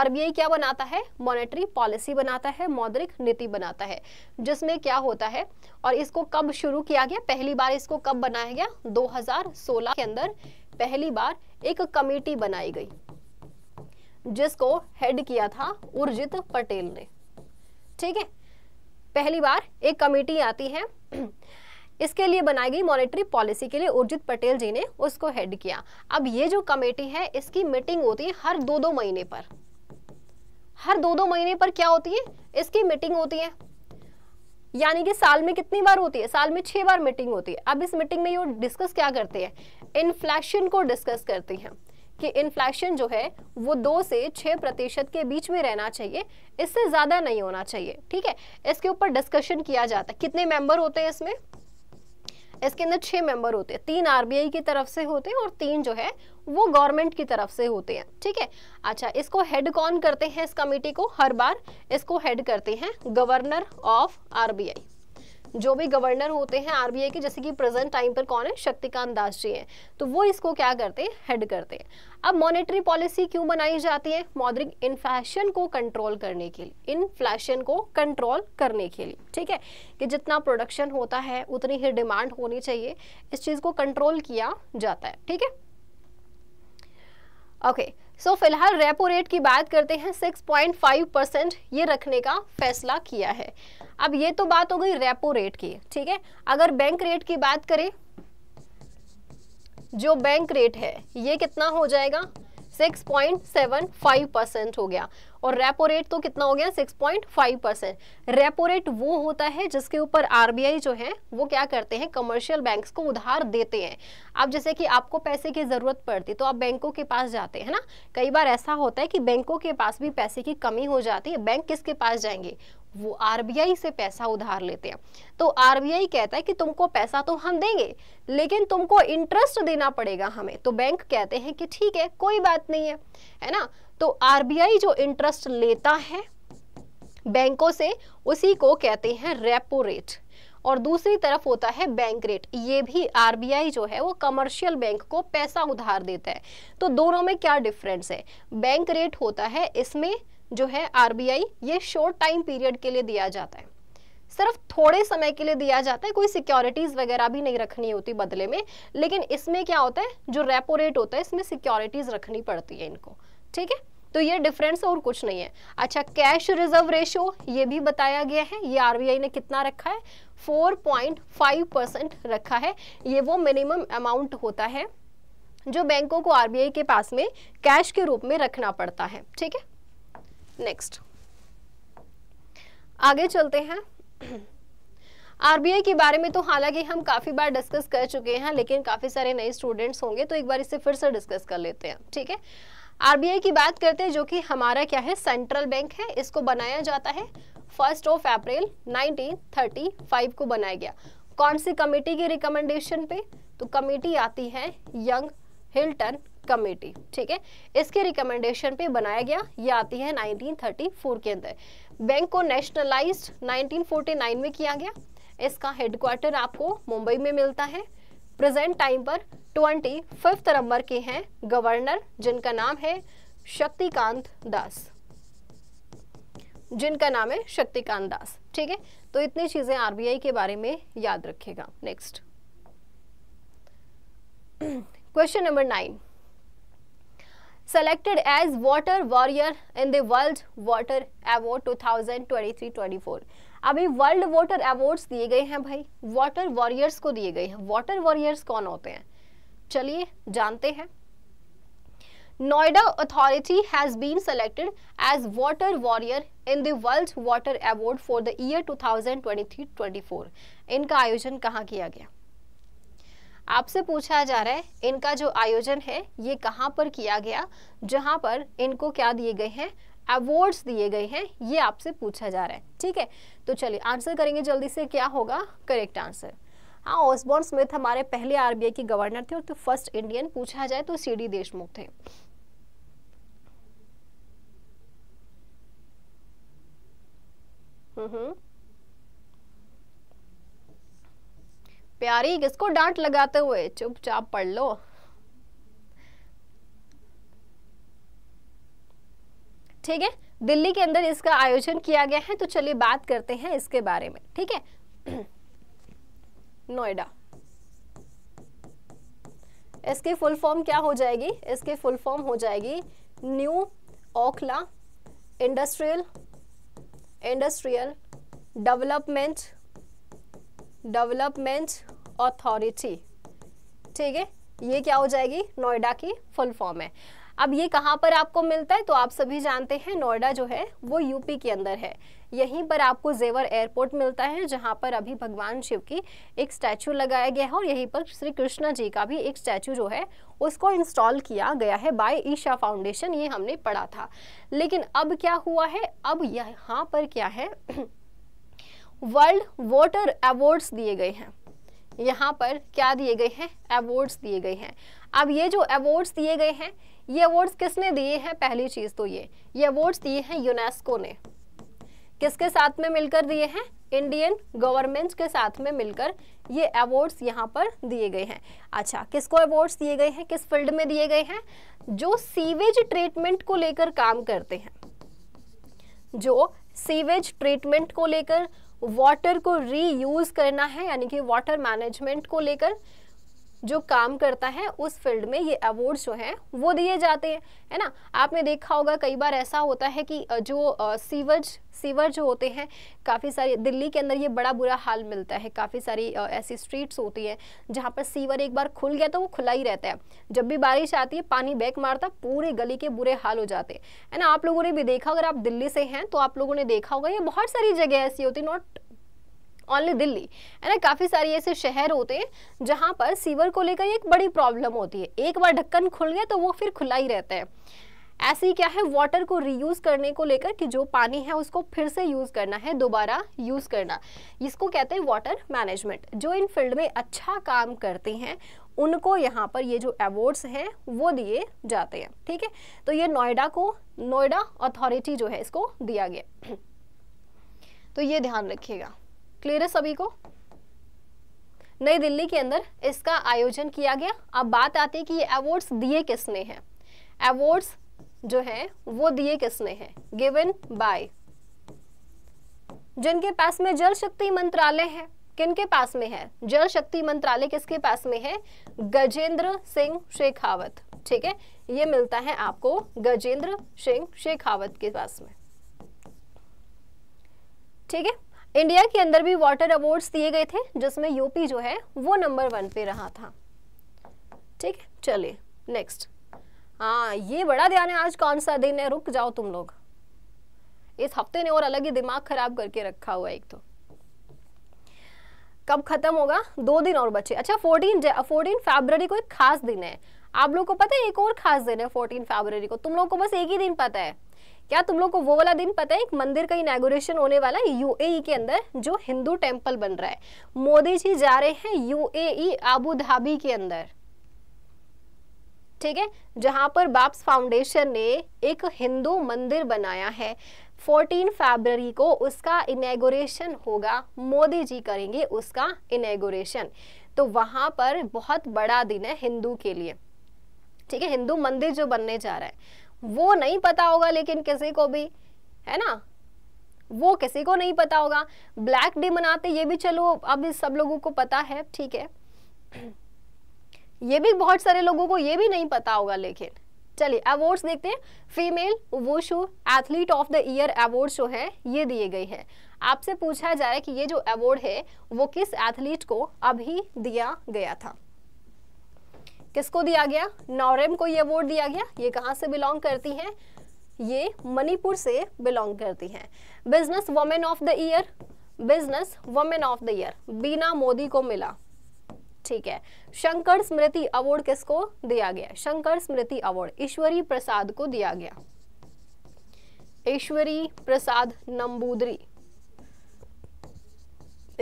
आरबीआई क्या बनाता है मॉनेटरी पॉलिसी बनाता है मौद्रिक नीति बनाता है जिसमें क्या होता है और इसको कब शुरू किया गया पहली बार इसको कब बनाया गया 2016 के अंदर पहली बार एक कमेटी बनाई गई जिसको हेड किया था उर्जित पटेल ने ठीक है पहली बार एक कमेटी आती है इसके लिए बनाई गई मॉनेटरी पॉलिसी के लिए उर्जित पटेल जी ने उसको हेड किया अब ये जो कमेटी है इसकी मीटिंग होती है हर दो दो महीने पर हर दो दो महीने पर क्या होती है इसकी मीटिंग होती है यानी कि साल में कितनी बार होती है साल में छह बार मीटिंग होती है अब इस मीटिंग में ये डिस्कस क्या करते हैं इन्फ्लेशन को डिस्कस करते हैं कि इन्फ्लेशन जो है वो दो से छः प्रतिशत के बीच में रहना चाहिए इससे ज़्यादा नहीं होना चाहिए ठीक है इसके ऊपर डिस्कशन किया जाता है कितने मेंबर होते हैं इसमें इसके अंदर छह मेंबर होते हैं तीन आरबीआई की तरफ से होते हैं और तीन जो है वो गवर्नमेंट की तरफ से होते हैं ठीक है अच्छा इसको हेड कौन करते हैं इस कमेटी को हर बार इसको हेड करते हैं गवर्नर ऑफ आरबीआई जो भी गवर्नर होते हैं आरबीआई के जैसे कि प्रेजेंट टाइम पर कौन है शक्तिकांत दास जी हैं तो वो इसको क्या करते हैं हेड करते हैं अब मॉनेटरी पॉलिसी क्यों बनाई जाती है मौद्रिक इन्फ्लेशन को कंट्रोल करने के लिए इन्फ्लेशन को कंट्रोल करने के लिए ठीक है कि जितना प्रोडक्शन होता है उतनी ही डिमांड होनी चाहिए इस चीज़ को कंट्रोल किया जाता है ठीक है ओके okay. सो so, फिलहाल रेपो रेट की बात करते हैं 6.5 परसेंट ये रखने का फैसला किया है अब ये तो बात हो गई रेपो रेट की ठीक है अगर बैंक रेट की बात करें जो बैंक रेट है ये कितना हो जाएगा 6.75 परसेंट हो गया और रेपो रेट तो कितना हो गया 6.5 परसेंट रेपो रेट वो होता है जिसके ऊपर आरबीआई जो है वो क्या करते हैं कमर्शियल बैंक्स को उधार देते हैं अब जैसे कि आपको पैसे की ज़रूरत पड़ती तो आप बैंकों के पास जाते हैं ना कई बार ऐसा होता है कि बैंकों के पास भी पैसे की कमी हो जाती है बैंक किसके पास जाएंगे वो आरबीआई से पैसा उधार लेते हैं तो आरबीआई कहता है कि तुमको पैसा तो हम देंगे लेकिन तुमको इंटरेस्ट देना पड़ेगा हमें तो बैंक कहते हैं कि ठीक है कोई बात नहीं है है ना तो आरबीआई जो इंटरेस्ट लेता है बैंकों से उसी को कहते हैं रेपो रेट और दूसरी तरफ होता है बैंक रेट ये भी आरबीआई जो है वो कमर्शियल बैंक को पैसा उधार देता है तो दोनों में क्या डिफरेंस है बैंक रेट होता है इसमें जो है आरबीआई ये शॉर्ट टाइम पीरियड के लिए दिया जाता है सिर्फ थोड़े समय के लिए दिया जाता है कोई सिक्योरिटीज वगैरह भी नहीं रखनी होती बदले में लेकिन इसमें क्या होता है जो रेपो रेट होता है इसमें सिक्योरिटीज रखनी पड़ती है इनको ठीक है तो ये डिफरेंस और कुछ नहीं है अच्छा कैश रिजर्व रेशियो ये भी बताया गया है ये आरबीआई ने कितना रखा है 4.5 परसेंट रखा है ये वो मिनिमम अमाउंट होता है जो बैंकों को आरबीआई के पास में कैश के रूप में रखना पड़ता है ठीक है नेक्स्ट आगे चलते हैं आरबीआई के बारे में तो हालांकि हम काफ़ी बार डिस्कस कर चुके हैं लेकिन काफ़ी सारे नए स्टूडेंट्स होंगे तो एक बार इसे फिर से डिस्कस कर लेते हैं ठीक है आरबीआई की बात करते हैं जो कि हमारा क्या है सेंट्रल बैंक है इसको बनाया जाता है फर्स्ट ऑफ अप्रैल 1935 को बनाया गया कौन सी कमेटी की रिकमेंडेशन पे तो कमेटी आती है यंग हिल्टन कमेटी ठीक है इसके रिकमेंडेशन पे बनाया गया ये आती है 1934 के अंदर बैंक को नेशनलाइज्ड 1949 में किया गया इसका हेडक्वार्टर आपको मुंबई में मिलता है प्रेजेंट टाइम पर ट्वेंटी फिफ्थ नंबर के हैं गवर्नर जिनका नाम है शक्तिकांत दास जिनका नाम है शक्तिकांत दास ठीक है तो इतनी चीजें आरबीआई के बारे में याद रखेगा next question number nine selected as water warrior in the world water award 2023-24 अभी वर्ल्ड वाटर अवार्ड्स दिए गए हैं भाई वाटर वॉरियर्स को दिए गए हैं वाटर वॉरियर्स कौन होते हैं चलिए जानते हैं Noida authority has been selected as water warrior in the World Water Award for the year 2023-24 इनका आयोजन कहाँ किया गया आपसे पूछा जा रहा है इनका जो आयोजन है ये कहाँ पर किया गया जहाँ पर इनको क्या दिए गए हैं अवार्ड्स दिए गए हैं ये आपसे पूछा जा रहा है ठीक है तो चलिए आंसर करेंगे जल्दी से क्या होगा करेक्ट आंसर हाँ ओसबॉर्न स्मिथ हमारे पहले आरबीआई के गवर्नर थे और तो फर्स्ट इंडियन पूछा जाए तो सी देशमुख थे हम्म हम्म प्यारी किसको डांट लगाते हुए चुपचाप पढ़ लो ठीक है दिल्ली के अंदर इसका आयोजन किया गया है तो चलिए बात करते हैं इसके बारे में ठीक है नोएडा इसकी फुल फॉर्म क्या हो जाएगी इसकी फुल फॉर्म हो जाएगी new Okhla industrial industrial development development authority ठीक है ये क्या हो जाएगी नोएडा की फुल फॉर्म है अब ये कहाँ पर आपको मिलता है तो आप सभी जानते हैं नोएडा जो है वो यूपी के अंदर है यहीं पर आपको जेवर एयरपोर्ट मिलता है जहाँ पर अभी भगवान शिव की एक स्टैचू लगाया गया है और यहीं पर श्री कृष्णा जी का भी एक स्टैचू जो है उसको इंस्टॉल किया गया है बाय ईशा फाउंडेशन ये हमने पढ़ा था लेकिन अब क्या हुआ है अब यहाँ पर क्या है वर्ल्ड वाटर अवार्ड्स दिए गए हैं यहाँ पर क्या दिए गए हैं अवार्ड्स दिए गए हैं अब ये जो अवार्ड्स दिए गए हैं ये अवार्ड्स किसने दिए हैं पहली चीज़ तो ये ये अवार्ड्स दिए हैं यूनेस्को ने किसके साथ में मिलकर दिए हैं इंडियन गवर्नमेंट के साथ में मिलकर ये अवार्ड्स यहाँ पर दिए गए हैं अच्छा किसको अवार्ड्स दिए गए हैं किस फील्ड में दिए गए हैं जो सीवेज ट्रीटमेंट को लेकर काम करते हैं जो सीवेज ट्रीटमेंट को लेकर वाटर को रीयूज करना है यानी कि वाटर मैनेजमेंट को लेकर जो काम करता है उस फील्ड में ये अवार्ड जो हैं वो दिए जाते हैं है ना आपने देखा होगा कई बार ऐसा होता है कि जो सीवज सीवर जो होते हैं काफ़ी सारी दिल्ली के अंदर ये बड़ा बुरा हाल मिलता है काफ़ी सारी ऐसी स्ट्रीट्स होती हैं जहाँ पर सीवर एक बार खुल गया तो वो खुला ही रहता है जब भी बारिश आती है पानी बैक मारता पूरी गली के बुरे हाल हो जाते हैं है ना आप लोगों ने भी देखा अगर आप दिल्ली से हैं तो आप लोगों ने देखा होगा ये बहुत सारी जगह ऐसी होती नॉट ओनली दिल्ली है ना काफ़ी सारे ऐसे शहर होते हैं जहाँ पर सीवर को लेकर एक बड़ी प्रॉब्लम होती है एक बार ढक्कन खुल गया तो वो फिर खुला ही रहता है ऐसे ही क्या है वाटर को रीयूज करने को लेकर कि जो पानी है उसको फिर से यूज़ करना है दोबारा यूज़ करना इसको कहते हैं वाटर मैनेजमेंट जो इन फील्ड में अच्छा काम करते हैं उनको यहाँ पर ये जो अवार्ड्स हैं वो दिए जाते हैं ठीक है तो ये नोएडा को नोएडा अथॉरिटी जो है इसको दिया गया तो ये ध्यान रखिएगा क्लियर है सभी को नई दिल्ली के अंदर इसका आयोजन किया गया अब बात आती है कि ये अवार्ड्स दिए किसने हैं अवार्ड्स जो हैं वो दिए किसने हैं गिवन बाय जिनके पास में जल शक्ति मंत्रालय है किनके पास में है जल शक्ति मंत्रालय किसके पास में है गजेंद्र सिंह शेखावत ठीक है ये मिलता है आपको गजेंद्र सिंह शेखावत के पास में ठीक है इंडिया के अंदर भी वाटर अवार्ड्स दिए गए थे जिसमें यूपी जो है वो नंबर वन पे रहा था ठीक है चलिए नेक्स्ट हाँ ये बड़ा ध्यान है आज कौन सा दिन है रुक जाओ तुम लोग इस हफ्ते ने और अलग ही दिमाग खराब करके रखा हुआ एक तो कब खत्म होगा दो दिन और बचे अच्छा फोर्टीन फोर्टीन फेबररी को एक खास दिन है आप लोग को पता है एक और खास दिन है फोर्टीन फेबररी को तुम लोग को बस एक ही दिन पता है क्या तुम लोग को वो वाला दिन पता है एक मंदिर का इनागोरेशन होने वाला है यूएई e के अंदर जो हिंदू टेम्पल बन रहा है मोदी जी जा रहे हैं यूएई आबू धाबी के अंदर ठीक है जहां पर बाप्स फाउंडेशन ने एक हिंदू मंदिर बनाया है 14 फरवरी को उसका इनेगोरेशन होगा मोदी जी करेंगे उसका इनेगोरेशन तो वहां पर बहुत बड़ा दिन है हिंदू के लिए ठीक है हिंदू मंदिर जो बनने जा रहा है वो नहीं पता होगा लेकिन किसी को भी है ना वो किसी को नहीं पता होगा ब्लैक डे मनाते ये भी चलो अब सब लोगों को पता है ठीक है ये भी बहुत सारे लोगों को ये भी नहीं पता होगा लेकिन चलिए अवार्ड्स देखते हैं female wushu athlete of the year award जो है ये दिए गए हैं आपसे पूछा जा रहा है कि ये जो अवार्ड है वो किस एथलीट को अभी दिया गया था किसको दिया गया नौरेम को ये अवार्ड दिया गया ये कहाँ से बिलोंग करती हैं ये मणिपुर से बिलोंग करती हैं business women of the year business women of the year Bina Modi को मिला ठीक है शंकर स्मृति अवार्ड किसको दिया गया शंकर स्मृति अवार्ड ईश्वरी प्रसाद को दिया गया ईश्वरी प्रसाद नंबूदरी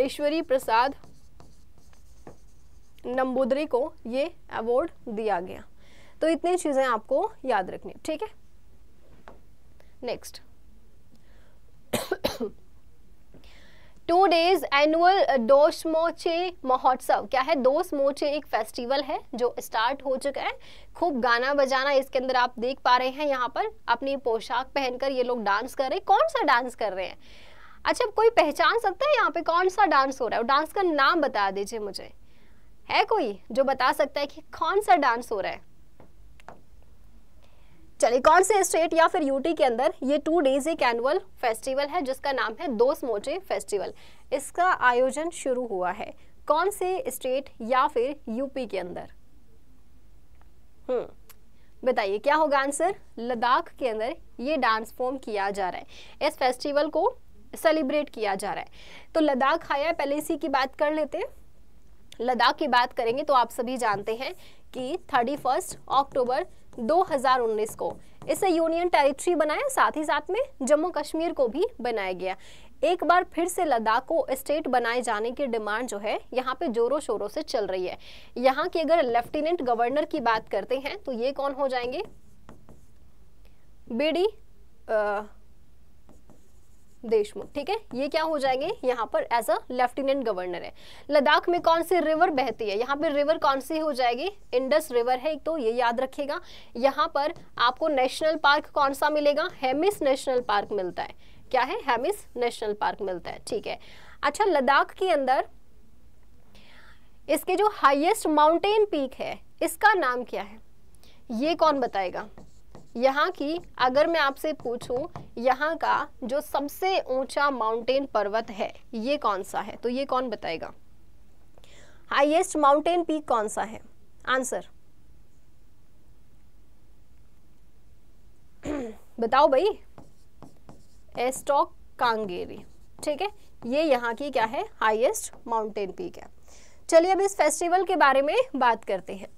ईश्वरी प्रसाद नंबूदरी को ये अवार्ड दिया गया तो इतनी चीज़ें आपको याद रखनी ठीक है नेक्स्ट टू डेज एनुअल दोश मोचे महोत्सव क्या है दोस मोचे एक फेस्टिवल है जो स्टार्ट हो चुका है खूब गाना बजाना इसके अंदर आप देख पा रहे हैं यहाँ पर अपनी पोशाक पहनकर ये लोग डांस कर रहे हैं कौन सा डांस कर रहे हैं अच्छा कोई पहचान सकता है यहाँ पे कौन सा डांस हो रहा है डांस का नाम बता दीजिए मुझे है कोई जो बता सकता है कि कौन सा डांस हो रहा है चलिए कौन से स्टेट या फिर यूटी के अंदर ये टू डेज एक एनुअल फेस्टिवल है जिसका नाम है दोस्त मोचे फेस्टिवल इसका आयोजन शुरू हुआ है कौन से स्टेट या फिर यूपी के अंदर हम्म बताइए क्या होगा आंसर लद्दाख के अंदर ये डांस फॉर्म किया जा रहा है इस फेस्टिवल को सेलिब्रेट किया जा रहा है तो लद्दाख हाया पहले इसी की बात कर लेते हैं लद्दाख की बात करेंगे तो आप सभी जानते हैं कि थर्टी फर्स्ट अक्टूबर 2019 को इसे यूनियन टेरिटरी बनाया साथ ही साथ में जम्मू कश्मीर को भी बनाया गया एक बार फिर से लद्दाख को स्टेट बनाए जाने की डिमांड जो है यहाँ पे जोरों शोरों से चल रही है यहाँ की अगर लेफ्टिनेंट गवर्नर की बात करते हैं तो ये कौन हो जाएंगे बीडी देशमुख ठीक है ये क्या हो जाएंगे यहाँ पर एज अ लेफ्टिनेंट गवर्नर है लद्दाख में कौन सी रिवर बहती है यहाँ पर रिवर कौन सी हो जाएगी इंडस रिवर है तो ये याद रखिएगा यहाँ पर आपको नेशनल पार्क कौन सा मिलेगा हेमिस नेशनल पार्क मिलता है क्या है हेमिस नेशनल पार्क मिलता है ठीक है अच्छा लद्दाख के अंदर इसके जो हाइएस्ट माउंटेन पीक है इसका नाम क्या है ये कौन बताएगा यहाँ की अगर मैं आपसे पूछूं यहाँ का जो सबसे ऊंचा माउंटेन पर्वत है ये कौन सा है तो ये कौन बताएगा हाईएस्ट माउंटेन पीक कौन सा है आंसर बताओ भाई एस्टॉक कांगेरी ठीक है ये यहाँ की क्या है हाईएस्ट माउंटेन पीक है चलिए अब इस फेस्टिवल के बारे में बात करते हैं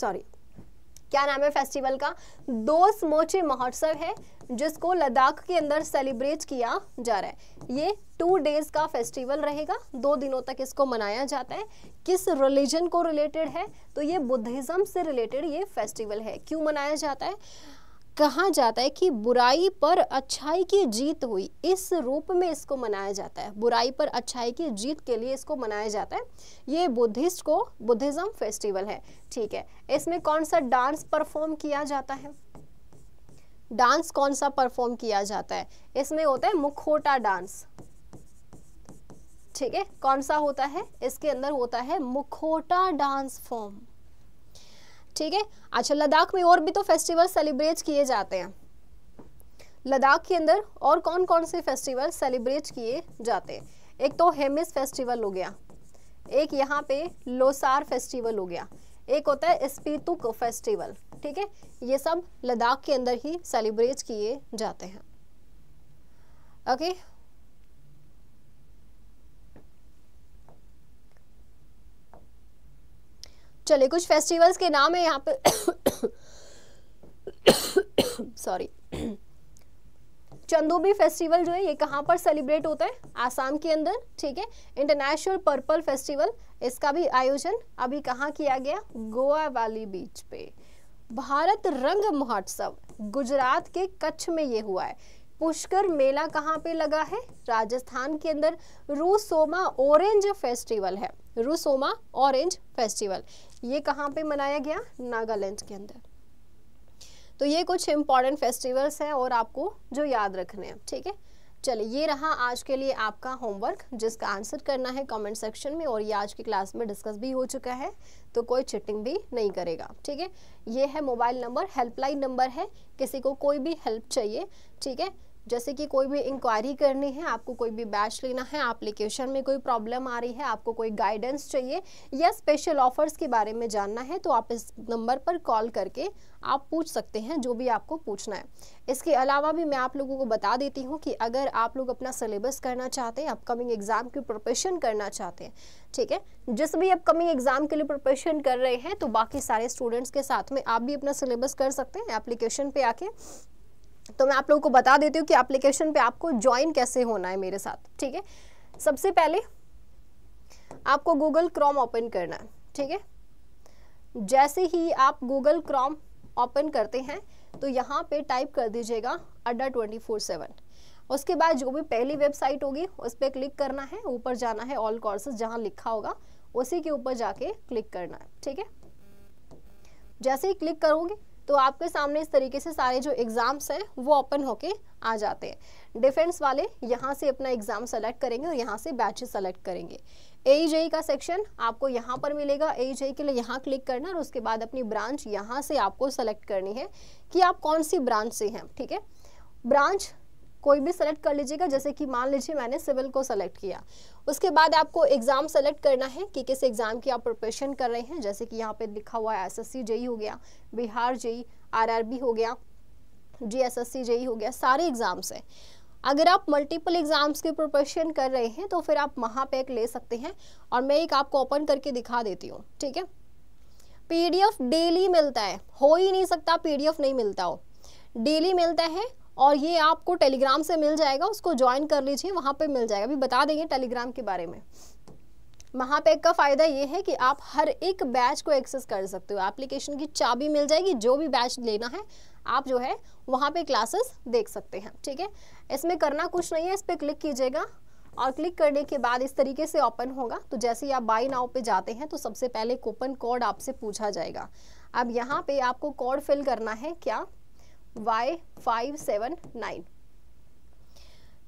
सॉरी क्या नाम है फेस्टिवल का दोस मोचे महोत्सव है जिसको लद्दाख के अंदर सेलिब्रेट किया जा रहा है ये टू डेज का फेस्टिवल रहेगा दो दिनों तक इसको मनाया जाता है किस रिलीजन को रिलेटेड है तो ये बुद्धिज़्म से रिलेटेड ये फेस्टिवल है क्यों मनाया जाता है कहा जाता है कि बुराई पर अच्छाई की जीत हुई इस रूप में इसको मनाया जाता है बुराई पर अच्छाई की जीत के लिए इसको मनाया जाता है ये बुद्धिस्ट को बुद्धिज़्म फेस्टिवल है ठीक है इसमें कौन सा डांस परफॉर्म किया जाता है डांस कौन सा परफॉर्म किया जाता है इसमें होता है मुखोटा डांस ठीक है कौन सा होता है इसके अंदर होता है मुखोटा डांस फॉर्म ठीक है अच्छा लद्दाख में और भी तो फेस्टिवल सेलिब्रेट किए जाते हैं लद्दाख के अंदर और कौन कौन से फेस्टिवल सेलिब्रेट किए जाते हैं एक तो हेमिस फेस्टिवल हो गया एक यहाँ पे लोसार फेस्टिवल हो गया एक होता है स्पीतुक फेस्टिवल ठीक है ये सब लद्दाख के अंदर ही सेलिब्रेट किए जाते हैं ओके चले कुछ फेस्टिवल्स के नाम है यहाँ पे सॉरी चंदोबी फेस्टिवल जो है ये कहाँ पर सेलिब्रेट होता है आसाम के अंदर ठीक है इंटरनेशनल पर्पल फेस्टिवल इसका भी आयोजन अभी कहाँ किया गया गोवा वाली बीच पे भारत रंग महोत्सव गुजरात के कच्छ में ये हुआ है पुष्कर मेला कहाँ पे लगा है राजस्थान के अंदर रूसोमा ऑरेंज फेस्टिवल है रूसोमा ऑरेंज फेस्टिवल ये कहाँ पे मनाया गया नागालैंड के अंदर तो ये कुछ इम्पॉर्टेंट फेस्टिवल्स हैं और आपको जो याद रखने हैं ठीक है चलिए ये रहा आज के लिए आपका होमवर्क जिसका आंसर करना है कमेंट सेक्शन में और ये आज की क्लास में डिस्कस भी हो चुका है तो कोई चिटिंग भी नहीं करेगा ठीक है ये है मोबाइल नंबर हेल्पलाइन नंबर है किसी को कोई भी हेल्प चाहिए ठीक है जैसे कि कोई भी इंक्वायरी करनी है आपको कोई भी बैच लेना है एप्लीकेशन में कोई प्रॉब्लम आ रही है आपको कोई गाइडेंस चाहिए या स्पेशल ऑफर्स के बारे में जानना है तो आप इस नंबर पर कॉल करके आप पूछ सकते हैं जो भी आपको पूछना है इसके अलावा भी मैं आप लोगों को बता देती हूँ कि अगर आप लोग अपना सिलेबस करना चाहते हैं अपकमिंग एग्ज़ाम की प्रिपरेशन करना चाहते हैं ठीक है जिस भी अपकमिंग एग्ज़ाम के लिए प्रिपरेशन कर रहे हैं तो बाकी सारे स्टूडेंट्स के साथ में आप भी अपना सिलेबस कर सकते हैं एप्लीकेशन पर आके तो मैं आप लोगों को बता देती हूँ कि एप्लीकेशन पे आपको ज्वाइन कैसे होना है मेरे साथ ठीक है सबसे पहले आपको गूगल क्रोम ओपन करना है ठीक है जैसे ही आप गूगल क्रोम ओपन करते हैं तो यहाँ पे टाइप कर दीजिएगा अड्डा ट्वेंटी फोर सेवन उसके बाद जो भी पहली वेबसाइट होगी उस पर क्लिक करना है ऊपर जाना है ऑल कोर्सेज जहाँ लिखा होगा उसी के ऊपर जाके क्लिक करना है ठीक है जैसे ही क्लिक करोगे तो आपके सामने इस तरीके से सारे जो एग्ज़ाम्स हैं वो ओपन होके आ जाते हैं डिफेंस वाले यहाँ से अपना एग्ज़ाम सेलेक्ट करेंगे और यहाँ से बैचेस सेलेक्ट करेंगे ए e e का सेक्शन आपको यहाँ पर मिलेगा ए e के लिए यहाँ क्लिक करना और उसके बाद अपनी ब्रांच यहाँ से आपको सेलेक्ट करनी है कि आप कौन सी ब्रांच से हैं ठीक है ब्रांच कोई भी सेलेक्ट कर लीजिएगा जैसे कि मान लीजिए मैंने सिविल को सेलेक्ट किया उसके बाद आपको एग्ज़ाम सेलेक्ट करना है कि किस एग्ज़ाम की आप प्रिपरेशन कर रहे हैं जैसे कि यहाँ पे लिखा हुआ है एस एस e हो गया बिहार जेई आर e, हो गया जी एस एस हो गया सारे एग्ज़ाम्स हैं अगर आप मल्टीपल एग्ज़ाम्स की प्रिपरेशन कर रहे हैं तो फिर आप महापैक ले सकते हैं और मैं एक आपको ओपन करके दिखा देती हूँ ठीक है पीडीएफ डेली मिलता है हो ही नहीं सकता पीडीएफ नहीं मिलता हो डेली मिलता है और ये आपको टेलीग्राम से मिल जाएगा उसको ज्वाइन कर लीजिए वहाँ पे मिल जाएगा अभी बता देंगे टेलीग्राम के बारे में महापैक का फ़ायदा ये है कि आप हर एक बैच को एक्सेस कर सकते हो एप्लीकेशन की चाबी मिल जाएगी जो भी बैच लेना है आप जो है वहाँ पे क्लासेस देख सकते हैं ठीक है इसमें करना कुछ नहीं है इस पर क्लिक कीजिएगा और क्लिक करने के बाद इस तरीके से ओपन होगा तो जैसे ही आप बाई नाव पे जाते हैं तो सबसे पहले कूपन कोड आपसे पूछा जाएगा अब यहाँ पे आपको कोड फिल करना है क्या वाई फाइव सेवन नाइन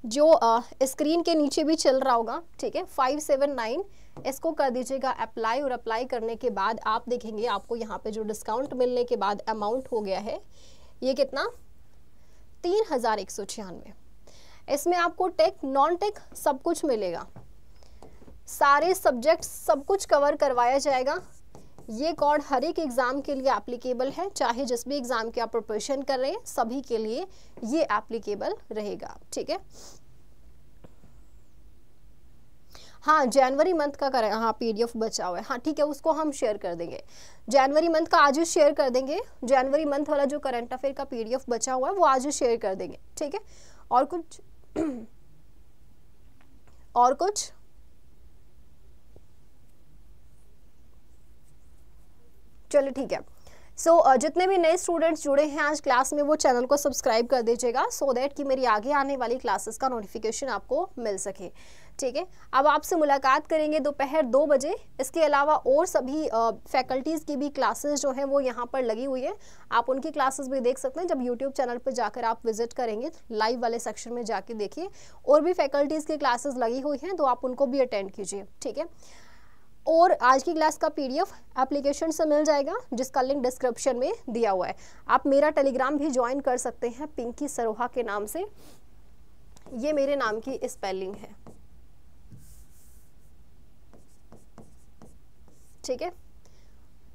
जो आ, स्क्रीन के नीचे भी चल रहा होगा ठीक है फाइव सेवन नाइन इसको कर दीजिएगा अप्लाई और अप्लाई करने के बाद आप देखेंगे आपको यहाँ पे जो डिस्काउंट मिलने के बाद अमाउंट हो गया है ये कितना तीन हज़ार एक सौ छियानवे इसमें आपको टेक नॉन टेक सब कुछ मिलेगा सारे सब्जेक्ट सब कुछ कवर करवाया जाएगा ये कॉड हर एक एग्ज़ाम के लिए एप्लीकेबल है चाहे जिस भी एग्ज़ाम के आप प्रिपरेशन कर रहे हैं सभी के लिए ये एप्लीकेबल रहेगा ठीक है हाँ जनवरी मंथ का करें हाँ पीडीएफ बचा हुआ है हाँ ठीक है उसको हम शेयर कर देंगे जनवरी मंथ का आज ही शेयर कर देंगे जनवरी मंथ वाला जो करंट अफेयर का पीडीएफ बचा हुआ है वो आज ही शेयर कर देंगे ठीक है और कुछ और कुछ चलिए ठीक है सो so, uh, जितने भी नए स्टूडेंट्स जुड़े हैं आज क्लास में वो चैनल को सब्सक्राइब कर दीजिएगा सो so दैट कि मेरी आगे आने वाली क्लासेस का नोटिफिकेशन आपको मिल सके ठीक है अब आपसे मुलाकात करेंगे दोपहर दो, बजे इसके अलावा और सभी फैकल्टीज़ की भी क्लासेस जो हैं वो यहाँ पर लगी हुई है आप उनकी क्लासेस भी देख सकते हैं जब यूट्यूब चैनल पर जाकर आप विजिट करेंगे लाइव वाले सेक्शन में जाके देखिए और भी फैकल्टीज़ की क्लासेस लगी हुई हैं तो आप उनको भी अटेंड कीजिए ठीक है और आज की क्लास का पीडीएफ एप्लीकेशन से मिल जाएगा जिसका लिंक डिस्क्रिप्शन में दिया हुआ है आप मेरा टेलीग्राम भी ज्वाइन कर सकते हैं पिंकी सरोहा के नाम से ये मेरे नाम की स्पेलिंग है ठीक है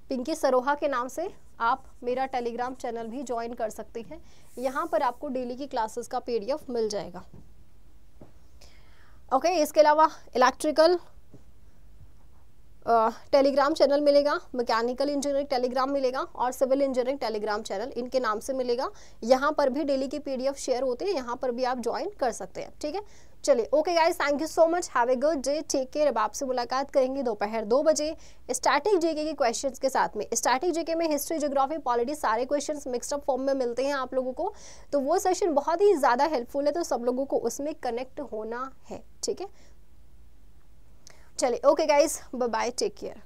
पिंकी सरोहा के नाम से आप मेरा टेलीग्राम चैनल भी ज्वाइन कर सकते हैं यहाँ पर आपको डेली की क्लासेस का पीडीएफ मिल जाएगा ओके okay, इसके अलावा इलेक्ट्रिकल टेलीग्राम चैनल मिलेगा मैकेनिकल इंजीनियरिंग टेलीग्राम मिलेगा और सिविल इंजीनियरिंग टेलीग्राम चैनल इनके नाम से मिलेगा यहाँ पर भी डेली के पीडीएफ शेयर होते हैं यहाँ पर भी आप ज्वाइन कर सकते हैं ठीक है चलिए okay guys thank you so much have a good day take care अब आपसे मुलाकात करेंगे दोपहर दो बजे स्टैटिक जीके के क्वेश्चंस के साथ में स्टैटिक जीके में हिस्ट्री ज्योग्राफी पॉलिटी सारे क्वेश्चंस अप फॉर्म में मिलते हैं आप लोगों को तो वो सेशन बहुत ही ज़्यादा हेल्पफुल है तो सब लोगों को उसमें कनेक्ट होना है ठीक है चलिए okay guys bye take care